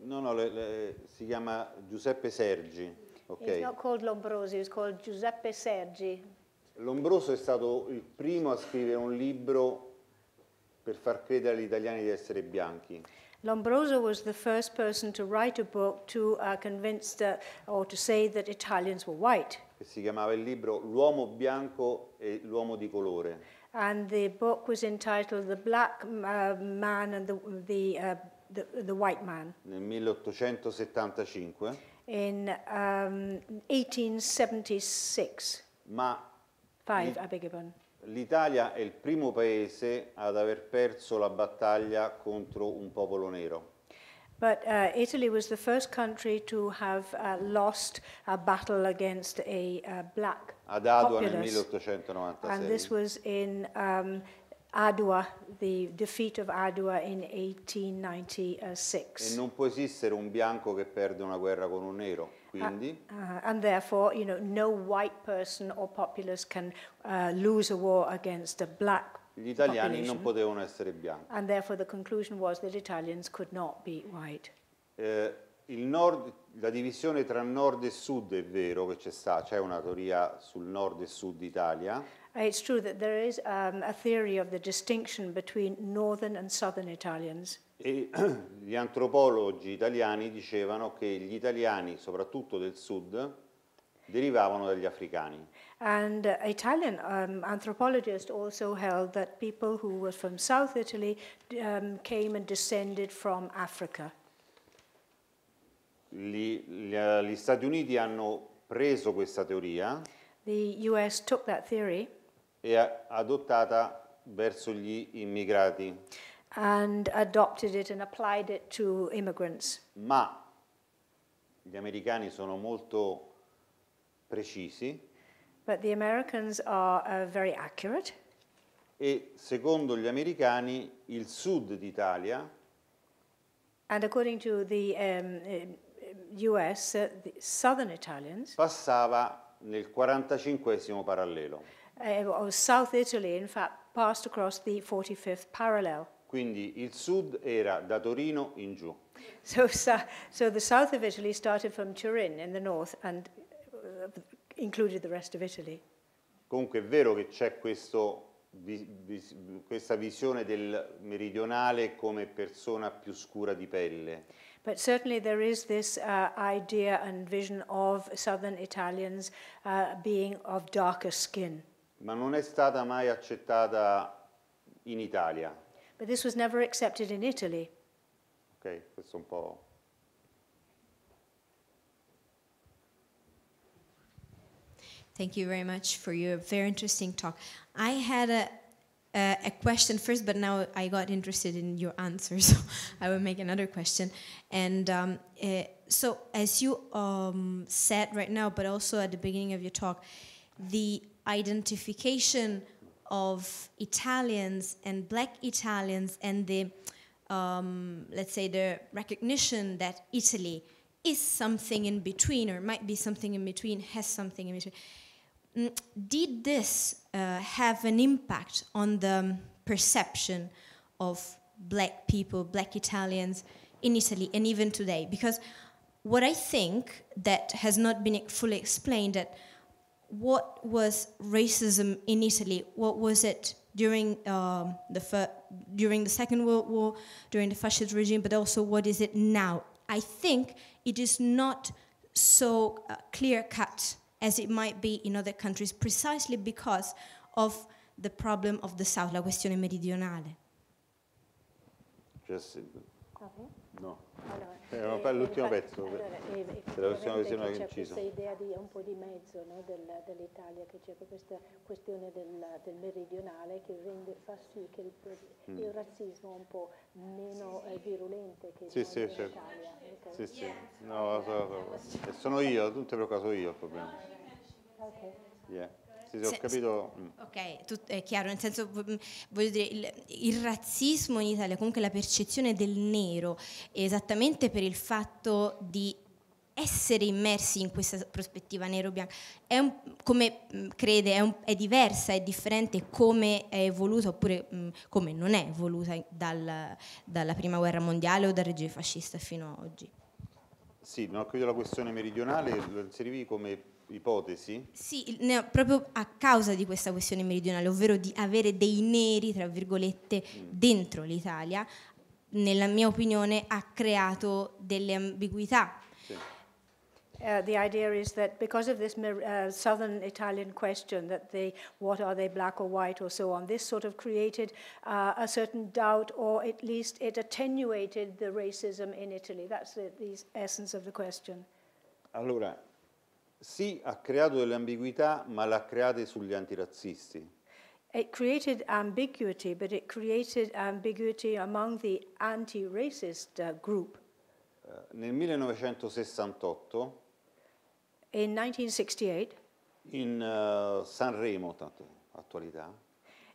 no, no, le, le, si chiama Giuseppe Sergi. Okay. It's not called Lombroso, it's called Giuseppe Sergi. Lombroso è stato il primo a scrivere un libro per far credere agli italiani di essere bianchi. Lombroso was the first person to write a book to uh, convince the, or to say that Italians were white. Che si chiamava il libro L'uomo bianco e l'uomo di colore. And the book was entitled The Black uh, Man and the, the, uh, the, the, White Man. Nel 1875. In um, 1876. Ma Five, I beg your pardon l'Italia è il primo paese ad aver perso la battaglia contro un popolo nero. But uh, Italy was the first country to have uh, lost a battle against a uh, black Ad Adua populace. nel 1896. And this was in um, Adua, the defeat of Adua in 1896. E non può esistere un bianco che perde una guerra con un nero. Ah, quindi? Uh, and therefore, you know, no white person or populace can uh, lose a war against a black Gli italiani population. non potevano essere bianchi. And therefore the conclusion was that Italians could not be white. Eh, nord, la divisione tra nord e sud è vero che c'è sta, c'è una teoria sul nord e sud Italia. Eh, it's true that there is um, a theory of the distinction between northern and southern Italians. E gli antropologi italiani dicevano che gli italiani, soprattutto del sud, derivavano dagli africani. And uh, Italian um, anthropologists also held that people who were from South Italy um, came and descended from Africa. Gli, gli, eh, gli Stati Uniti hanno preso questa teoria. The US took that theory. E adottata verso gli immigrati and adopted it and applied it to immigrants. Ma gli americani sono molto precisi. But the Americans are uh, very accurate. E secondo gli americani il sud d'Italia And according to the um, US, uh, uh, the southern Italians, passava nel 45 parallelo. uh, South Italy, in fact, passed across the 45th parallel. Quindi il sud era da Torino in giù. So, so the south of Italy started from Turin in the north and uh, included the rest of Italy. Comunque è vero che c'è questo questa visione del meridionale come persona più scura di pelle. But certainly there is this uh, idea and vision of southern Italians uh, being of darker skin. Ma non è stata mai accettata in Italia. but this was never accepted in Italy. Ok, questo un po'... Thank you very much for your very interesting talk. I had a, a question first, but now I got interested in your answer, so I will make another question. And um, uh, so, as you um, said right now, but also at the beginning of your talk, the identification of Italians and black Italians and the, um, let's say, the recognition that Italy is something in between or might be something in between, has something in between. Mm, did this uh, have an impact on the perception of black people, black Italians in Italy and even today? Because what I think that has not been fully explained that what was racism in Italy? What was it during um, the during the Second World War, during the fascist regime, but also what is it now? I think it is not so uh, clear cut as it might be in other countries, precisely because of the problem of the South, la questione meridionale. Just. Allora, Eravamo eh, qua eh, l'ultimo pezzo, allora, e, e l'ultima versione che inciso. questa idea di, un po' di mezzo no, del, dell'Italia, che c'è questa questione del, del meridionale che rende, fa sì che il, mm. il, razzismo un po' meno sì, sì. Eh, virulente che sì, sì, in sì. Italia. Okay? Sì, sì, no, so, so. sono io, non ti certo preoccupare, sono io il problema. Okay. Yeah. Sì, se, ho capito. Ok, tutto è chiaro, nel senso, voglio dire, il, il, razzismo in Italia, comunque la percezione del nero, esattamente per il fatto di essere immersi in questa prospettiva nero-bianca, è un, come crede, è, un, è, diversa, è differente come è evoluta oppure mh, come non è evoluta dal, dalla prima guerra mondiale o dal regime fascista fino ad oggi. Sì, non ho capito la questione meridionale, lo inserivi come ipotesi? Sì, no, proprio a causa di questa questione meridionale, ovvero di avere dei neri, tra virgolette, mm. dentro l'Italia, nella mia opinione ha creato delle ambiguità. Sì. Uh, the idea is that because of this uh, southern Italian question, that they, what are they, black or white or so on, this sort of created uh, a certain doubt or at least it attenuated the racism in Italy. That's the, the essence of the question. Allora, sì, ha creato delle ambiguità, ma l'ha create sugli antirazzisti. It created ambiguity, but it created ambiguity among the anti-racist uh, group. Eh, nel 1968 In 1968 in uh, Sanremo, tanto, attualità,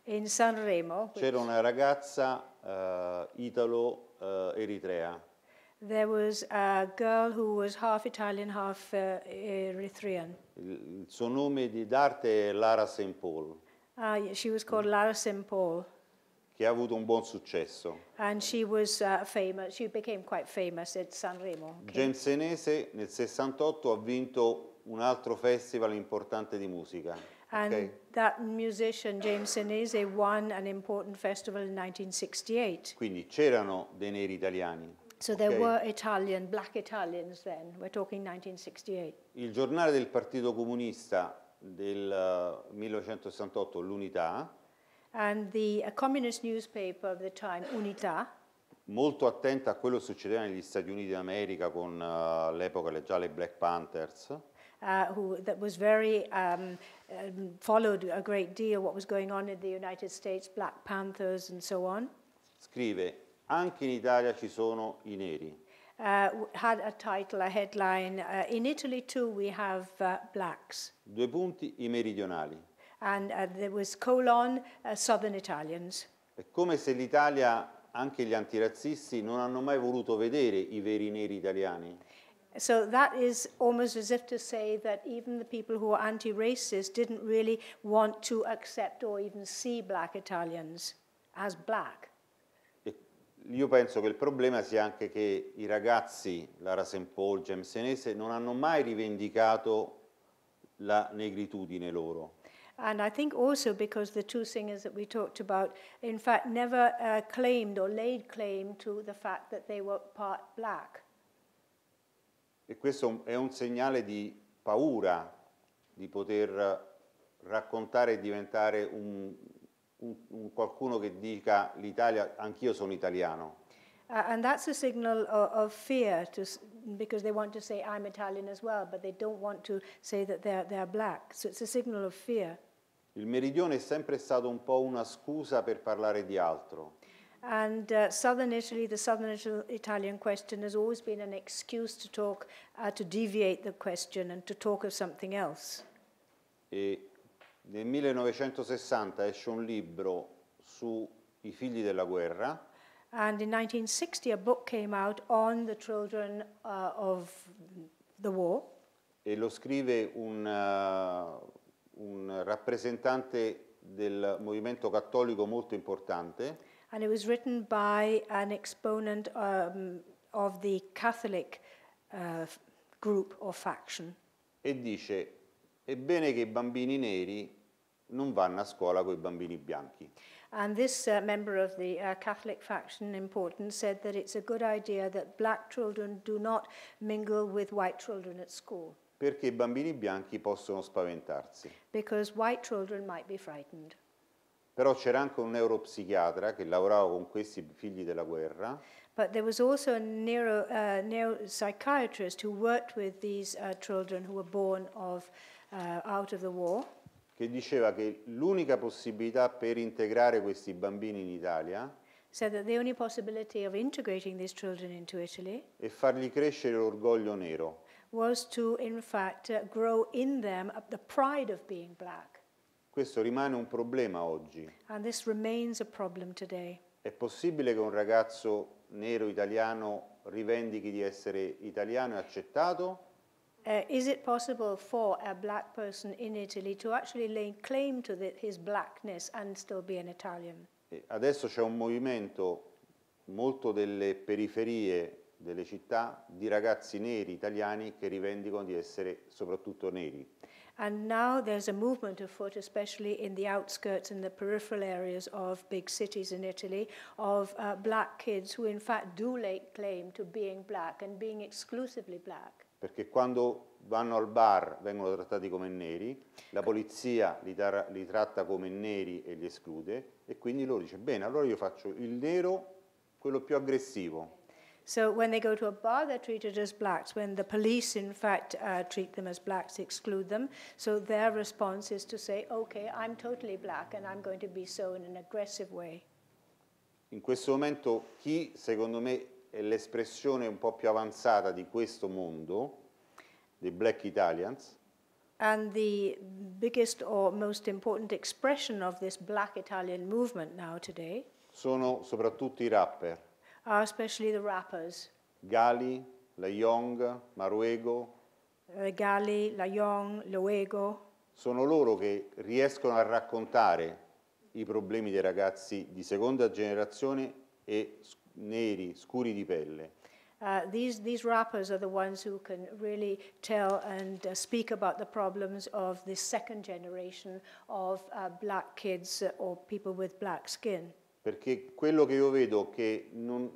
in Sanremo which- c'era una ragazza uh, eh, italo-eritrea There was a girl who was half Italian, half uh, Eritrean. Il suo nome di d'arte è Lara St. Paul. Uh, she was called Lara St. Paul. Che ha avuto un buon successo. And she was uh, famous, she became quite famous at Sanremo. Okay. Gensenese nel 68 ha vinto un altro festival importante di musica. And okay. that musician James Senese won an important festival in 1968. Quindi c'erano dei neri italiani. So okay. there were Italian, black Italians then, we're talking 1968. Il giornale del Partito Comunista del 1968, eh, l'Unità. And the uh, communist newspaper of the time, Unità. Molto attenta a quello che succedeva negli Stati Uniti d'America con uh, all'epoca già le Black Panthers. Uh, who, that was very um, um, followed a great deal what was going on in the United States, Black Panthers and so on. Scrive anche in Italia ci sono i neri. Uh, had a title, a headline, uh, in Italy too we have uh, blacks. Due punti, i meridionali. And uh, there was colon, uh, southern Italians. È come se l'Italia, anche gli antirazzisti, non hanno mai voluto vedere i veri neri italiani. So that is almost as if to say that even the people who are anti-racist didn't really want to accept or even see black Italians as black. Io penso che il problema sia anche che i ragazzi, Lara St. Paul, James Gemsenese, non hanno mai rivendicato la negritudine loro. And I think also because the two singers that we talked about, in fact, never uh, claimed or laid claim to the fact that they were part black. E questo è un segnale di paura di poter eh, raccontare e diventare un, un, un qualcuno che dica l'Italia, anch'io sono italiano. Uh, and that's a signal of, of fear, to, because they want to say I'm Italian as well, but they don't want to say that they're, they're black. So it's a signal of fear. Il meridione è sempre stato un po' una scusa per parlare di altro. And uh, southern Italy, the southern Italian question has always been an excuse to talk, uh, to deviate the question and to talk of something else. E nel 1960 esce un libro sui figli della guerra. And in 1960 a book came out on the children uh, of the war. E lo scrive un, uh, un rappresentante del movimento cattolico molto importante. And it was written by an exponent um, of the Catholic uh, group or faction. E dice, è bene che i bambini neri non vanno a scuola con i bambini bianchi. And this uh, member of the uh, Catholic faction important said that it's a good idea that black children do not mingle with white children at school. Perché i bambini bianchi possono spaventarsi. Because white children might be frightened. Però c'era anche un neuropsichiatra che lavorava con questi figli della guerra. But there was also a neuro, uh, neuropsychiatrist who worked with these uh, children who were born of, uh, out of the war che diceva che l'unica possibilità per integrare questi bambini in Italia in Italy, e fargli crescere l'orgoglio nero was to in fact uh, grow in them the pride of being black. Questo rimane un problema oggi. And this remains a problem today. È possibile che un ragazzo nero italiano rivendichi di essere italiano e accettato? uh, is it possible for a black person in Italy to actually lay claim to the, his blackness and still be an Italian? Adesso c'è un movimento molto delle periferie delle città di ragazzi neri italiani che rivendicano di essere soprattutto neri. And now there's a movement afoot, especially in the outskirts and the peripheral areas of big cities in Italy, of uh, black kids who in fact do lay claim to being black and being exclusively black. perché quando vanno al bar vengono trattati come neri, la polizia li, li tratta come neri e li esclude e quindi loro dicono bene, allora io faccio il nero quello più aggressivo. So when they go to a bar, they're treated as blacks. When the police, in fact, uh, treat them as blacks, exclude them. So their response is to say, okay, I'm totally black and I'm going to be so in an aggressive way. In questo momento chi, secondo me, è l'espressione un po' più avanzata di questo mondo, dei Black Italians. And the biggest or most important expression of this Black Italian movement now today sono soprattutto i rapper. Are especially the rappers. Gali, La Young, Maruego. Eh, Gali, La Young, Luego. Sono loro che riescono a raccontare i problemi dei ragazzi di seconda generazione e neri, scuri di pelle. Uh, these, these rappers are the ones who can really tell and uh, speak about the problems of this second generation of uh, black kids uh, or people with black skin. Perché quello che io vedo che non,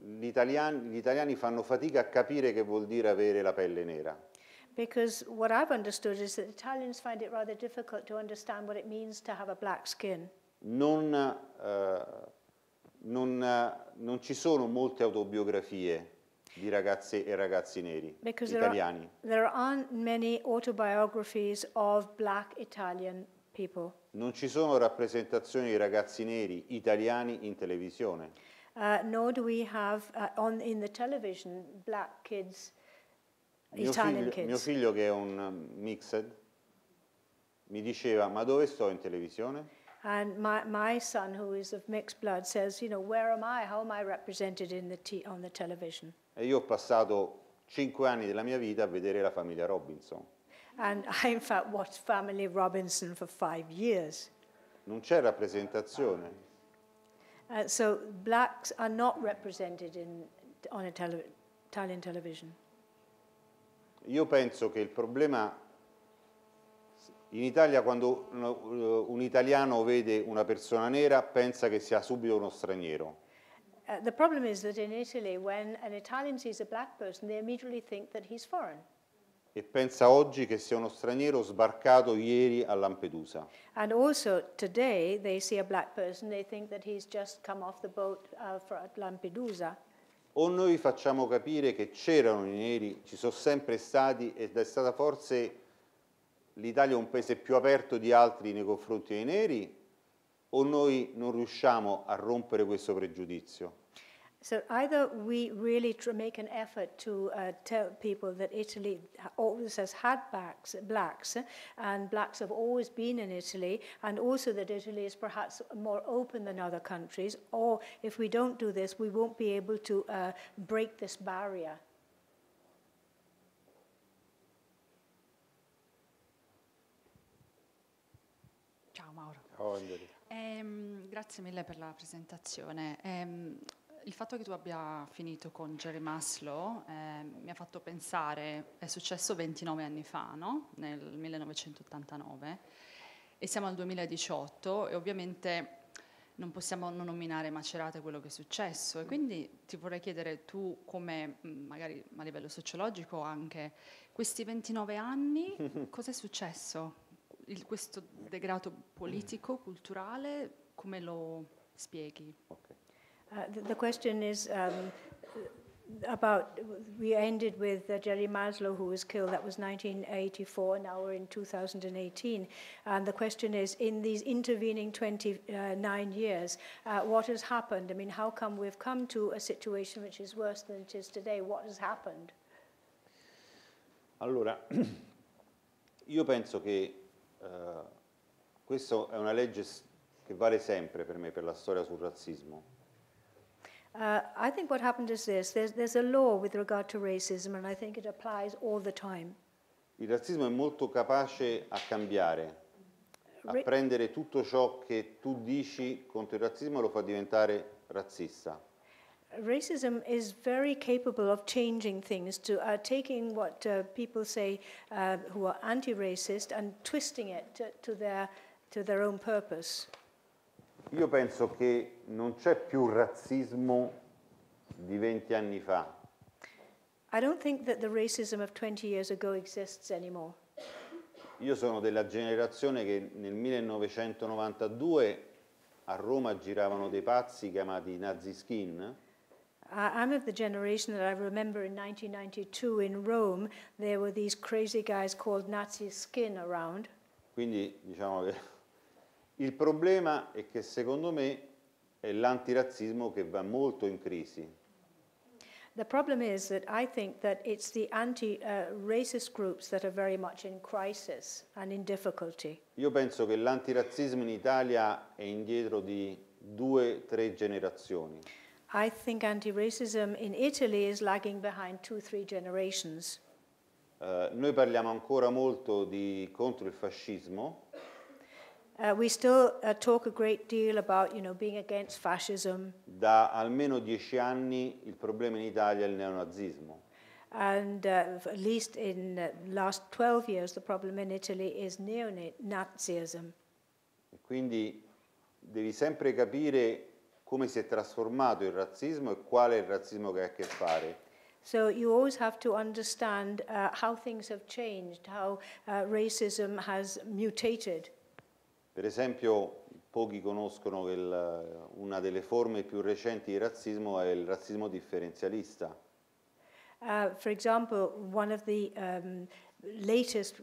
gli, italiani, gli italiani fanno fatica a capire che vuol dire avere la pelle nera. Because what I've understood is that Italians find it rather difficult to understand what it means to have a black skin. Non uh, non, non ci sono molte autobiografie di ragazze e ragazzi neri Because italiani. There, are, there non ci sono rappresentazioni di ragazzi neri italiani in televisione. Uh, nor do we have uh, on, in the television black kids, mio Italian figlio, kids. Mio figlio che è un mixed mi diceva ma dove sto in televisione? And my, my son, who is of mixed blood, says, you know, where am I? How am I represented in the on the television? E io ho passato cinque anni della mia vita a vedere la famiglia Robinson. And I, in fact, watched Family Robinson for five years. Non c'è rappresentazione. Uh, so blacks are not represented in, on tele- Italian television. Io penso che il problema in Italia quando eh, un italiano vede una persona nera pensa che sia subito uno straniero. Uh, the problem is that in Italy when an Italian sees a black person they immediately think that he's foreign. E pensa oggi che sia uno straniero sbarcato ieri a Lampedusa. And also today they see a black person they think that he's just come off the boat uh, Lampedusa. O noi facciamo capire che c'erano i neri, ci sono sempre stati ed è stata forse l'Italia è un paese più aperto di altri nei confronti dei neri o noi non riusciamo a rompere questo pregiudizio? So either we really make an effort to uh, tell people that Italy always has had backs, blacks, and blacks have always been in Italy, and also that Italy is perhaps more open than other countries, or if we don't do this, we won't be able to uh, break this barrier. Ehm, grazie mille per la presentazione. Ehm, il fatto che tu abbia finito con Jerry Maslow eh, mi ha fatto pensare, è successo 29 anni fa, no? nel 1989, e siamo al 2018 e ovviamente non possiamo non nominare macerate quello che è successo e quindi ti vorrei chiedere tu come mm, magari a livello sociologico anche questi 29 anni cosa è successo? il, questo degrado politico, culturale, come lo spieghi? Okay. Uh, the, the, question is um, about, we ended with uh, Jerry Maslow who was killed, that was 1984, now we're in 2018. And the question is, in these intervening 29 years, uh, what has happened? I mean, how come we've come to a situation which is worse than it is today? What has happened? Allora, io penso che eh, questa è una legge che vale sempre per me, per la storia sul razzismo. Uh, I think what happened is this: there's, there's a law with regard to racism, and I think it applies all the time. Il razzismo è molto capace a cambiare, a prendere tutto ciò che tu dici contro il razzismo e lo fa diventare razzista. racism is very capable of changing things, to uh, taking what uh, people say uh, who are anti-racist and twisting it to, to, their, to their own purpose. Io penso che non c'è più razzismo di 20 anni fa. I don't think that the racism of 20 years ago exists anymore. Io sono della generazione che nel 1992 a Roma giravano dei pazzi chiamati Nazi Skin. I'm of the generation that I remember in 1992 in Rome there were these crazy guys called Nazi skin around. Quindi diciamo che il problema è che secondo me è l'antirazzismo che va molto in crisi. The problem is that I think that it's the anti-racist uh, groups that are very much in crisis and in difficulty. Io penso che l'antirazzismo in Italia è indietro di due, tre generazioni. I think anti-racism in Italy is lagging behind two, three generations. Uh, noi parliamo ancora molto di contro il fascismo. Uh, we still uh, talk a great deal about, you know, being against fascism. Da almeno dieci anni il problema in Italia è il neonazismo. And at least in the last 12 years the problem in Italy is neonazism. E quindi devi sempre capire come si è trasformato il razzismo e qual è il razzismo che ha a che fare. So you always have to understand uh, how things have changed, how uh, racism has mutated. Per esempio, pochi conoscono che il, una delle forme più recenti di razzismo è il razzismo differenzialista. Uh, for example, one of the um, latest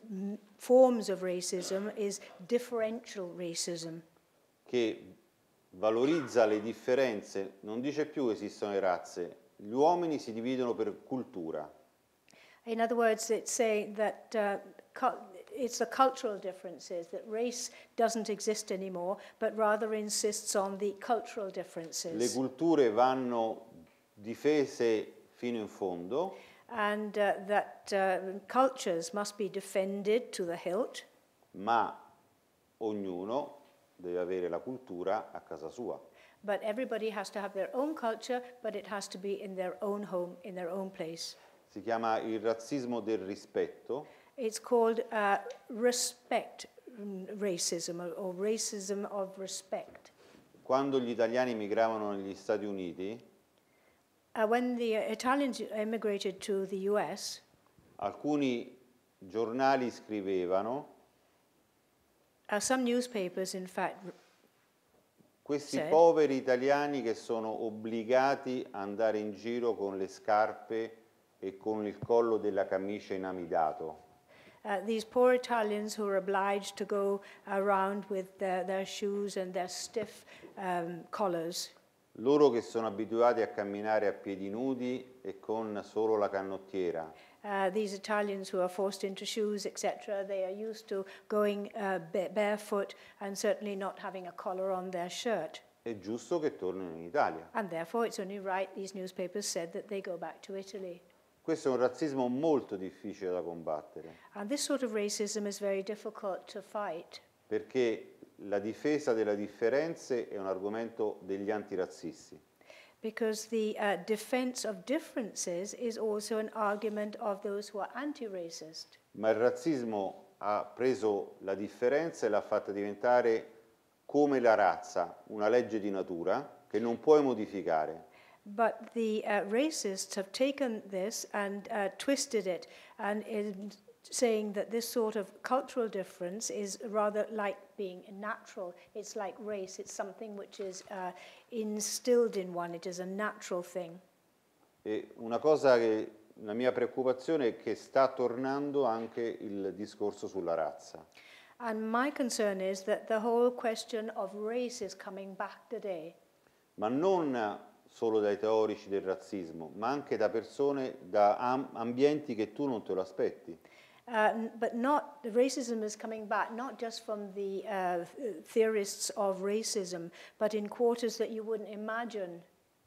forms of racism is differential racism. Che valorizza le differenze, non dice più esistono le razze, gli uomini si dividono per cultura. In other words, it's saying that uh, it's the cultural differences, that race doesn't exist anymore, but rather insists on the cultural differences. Le culture vanno difese fino in fondo. And uh, that uh, cultures must be defended to the hilt. Ma ognuno deve avere la cultura a casa sua. But everybody has to have their own culture, but it has to be in their own home, in their own place. Si chiama il razzismo del rispetto. It's called uh, respect mm, racism or racism of respect. Quando gli italiani migravano negli Stati Uniti, uh, when the Italians emigrated to the US, alcuni giornali scrivevano Uh, Questi said, poveri italiani che sono obbligati ad andare in giro con le scarpe e con il collo della camicia inamidato. Uh, these poor Italians who are obliged to go around with their, their shoes and their stiff um, collars. Loro che sono abituati a camminare a piedi nudi e con solo la canottiera. Uh, these Italians who are forced into shoes, etc., they are used to going uh, barefoot and certainly not having a collar on their shirt. È giusto che tornino in Italia. And therefore it's only right these newspapers said that they go back to Italy. Questo è un razzismo molto difficile da combattere. And this sort of racism is very difficult to fight. Perché la difesa delle differenze è un argomento degli antirazzisti because the uh, defense of differences is also an argument of those who are anti-racist. Ma il razzismo ha preso la differenza e l'ha fatta diventare come la razza, una legge di natura che non puoi modificare. But the uh, racists have taken this and uh, twisted it and in, saying that this sort of cultural difference is rather like being natural. It's like race. It's something which is uh, instilled in one. It is a natural thing. E una cosa che la mia preoccupazione è che sta tornando anche il discorso sulla razza. And my concern is that the whole question of race is coming back today. Ma non solo dai teorici del razzismo, ma anche da persone, da ambienti che tu non te lo aspetti. Uh, but not racism is coming back, not just from the uh, theorists of racism, but in quarters that you wouldn't imagine.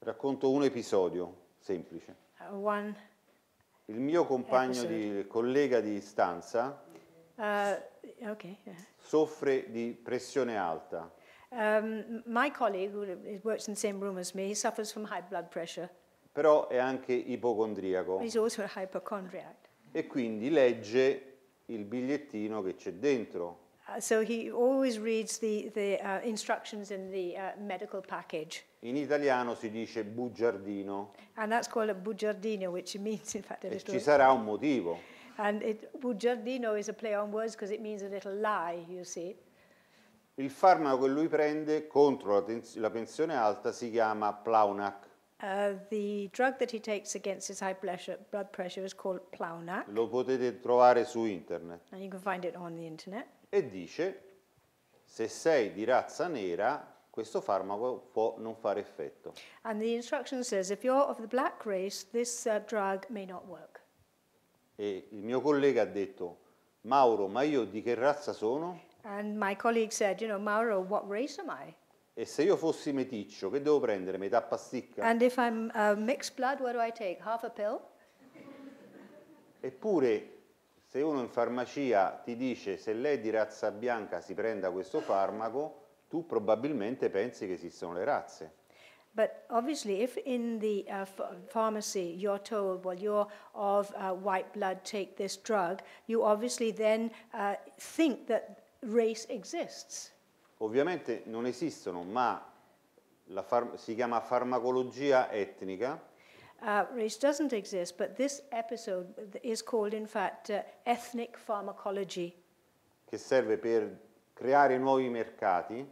Racconto un episodio semplice. Uh, one Il mio compagno episode. di collega di stanza uh, okay. yeah. soffre di pressione alta. Um, my colleague who works in the same room as me, he suffers from high blood pressure. Però è anche ipocondriaco. He's also a hypochondriac e quindi legge il bigliettino che c'è dentro. Uh, so he always reads the, the uh, instructions in the uh, medical package. In italiano si dice bugiardino. And that's called a bugiardino, which means in fact a little... ci sarà un motivo. And it, bugiardino is a play on words because it means a little lie, you see. Il farmaco che lui prende contro la, la pensione alta si chiama Plaunac. Uh, the drug that he takes against his high blood pressure is called Plaunac. Lo potete trovare su internet. And you can find it on the internet. E dice, se sei di razza nera, questo farmaco può non fare effetto. And the instruction says, if you're of the black race, this uh, drug may not work. E il mio collega ha detto, Mauro, ma io di che razza sono? And my colleague said, you know, Mauro, what race am I? E se io fossi meticcio, che devo prendere? Metà pasticca? And if I'm uh, mixed blood, what do I take? Half a pill? Eppure, se uno in farmacia ti dice se lei è di razza bianca si prenda questo farmaco, tu probabilmente pensi che esistano le razze. But obviously, if in the uh, pharmacy you're told, well, you're of uh, white blood, take this drug, you obviously then uh, think that race exists. Ovviamente non esistono, ma si chiama farmacologia etnica. Uh, which doesn't exist, but this episode is called in fact uh, ethnic pharmacology. Che serve per creare nuovi mercati.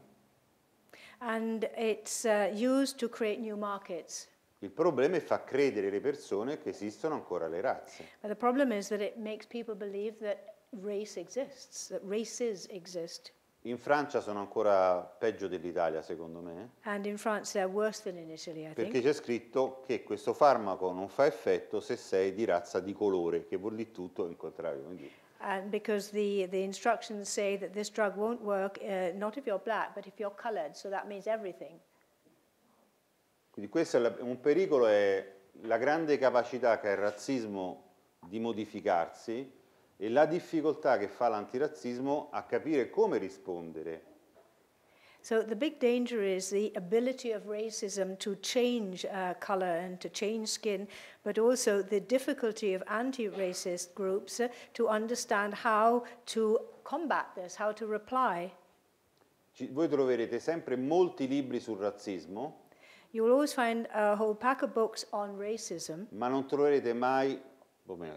And it's uh, used to create new markets. Il problema è far credere le persone che esistono ancora le razze. But the problem is that it makes people believe that race exists, that races exist. In Francia sono ancora peggio dell'Italia, secondo me. Italy, perché c'è scritto che questo farmaco non fa effetto se sei di razza di colore, che vuol dire tutto il contrario. Quindi. And because the, the instructions say that this drug won't work uh, not if you're black, but if you're colored, so that means everything. Quindi questo è la, un pericolo è la grande capacità che ha il razzismo di modificarsi e la difficoltà che fa l'antirazzismo a capire come rispondere. So the big danger is the ability of racism to change uh, color and to change skin, but also the difficulty of anti-racist groups uh, to understand how to combat this, how to reply. Ci, voi troverete sempre molti libri sul razzismo. You will always find a whole pack of books on racism. Ma non troverete mai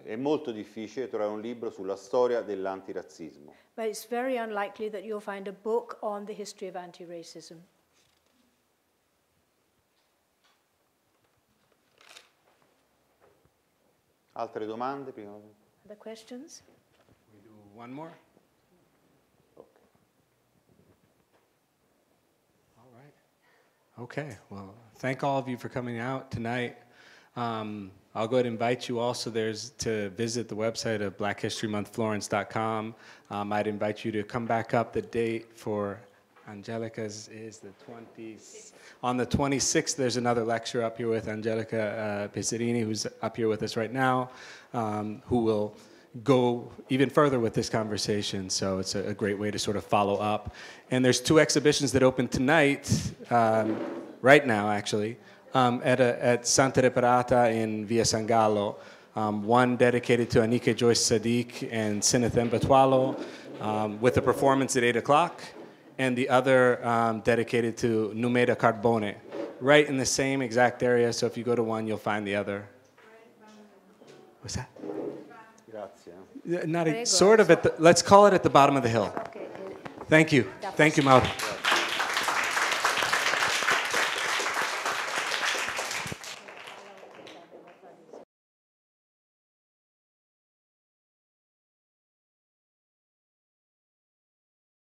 è molto difficile trovare un libro sulla storia dell'antirazzismo. But it's very unlikely that you'll find a book on the history of anti-racism. Altre domande prima? Other questions? We do one more. Okay. All right. Okay. Well, thank all of you for coming out tonight. Um, I'll go ahead and invite you also there's to visit the website of blackhistorymonthflorence.com. Um, I'd invite you to come back up the date for Angelica's is the 20th. On the 26th, there's another lecture up here with Angelica uh, Pizzarini, who's up here with us right now, um, who will go even further with this conversation. So it's a, a, great way to sort of follow up. And there's two exhibitions that open tonight, um, right now, actually um, at, a, at Santa Reparata in Via San Gallo. Um, one dedicated to Anika Joyce Sadiq and Sinith Mbatwalo um, with a performance at 8 o'clock, and the other um, dedicated to Numeda Carbone, right in the same exact area. So if you go to one, you'll find the other. What's that? Grazie. Not a, sort of at the, let's call it at the bottom of the hill. Thank you. Thank you, Mauro.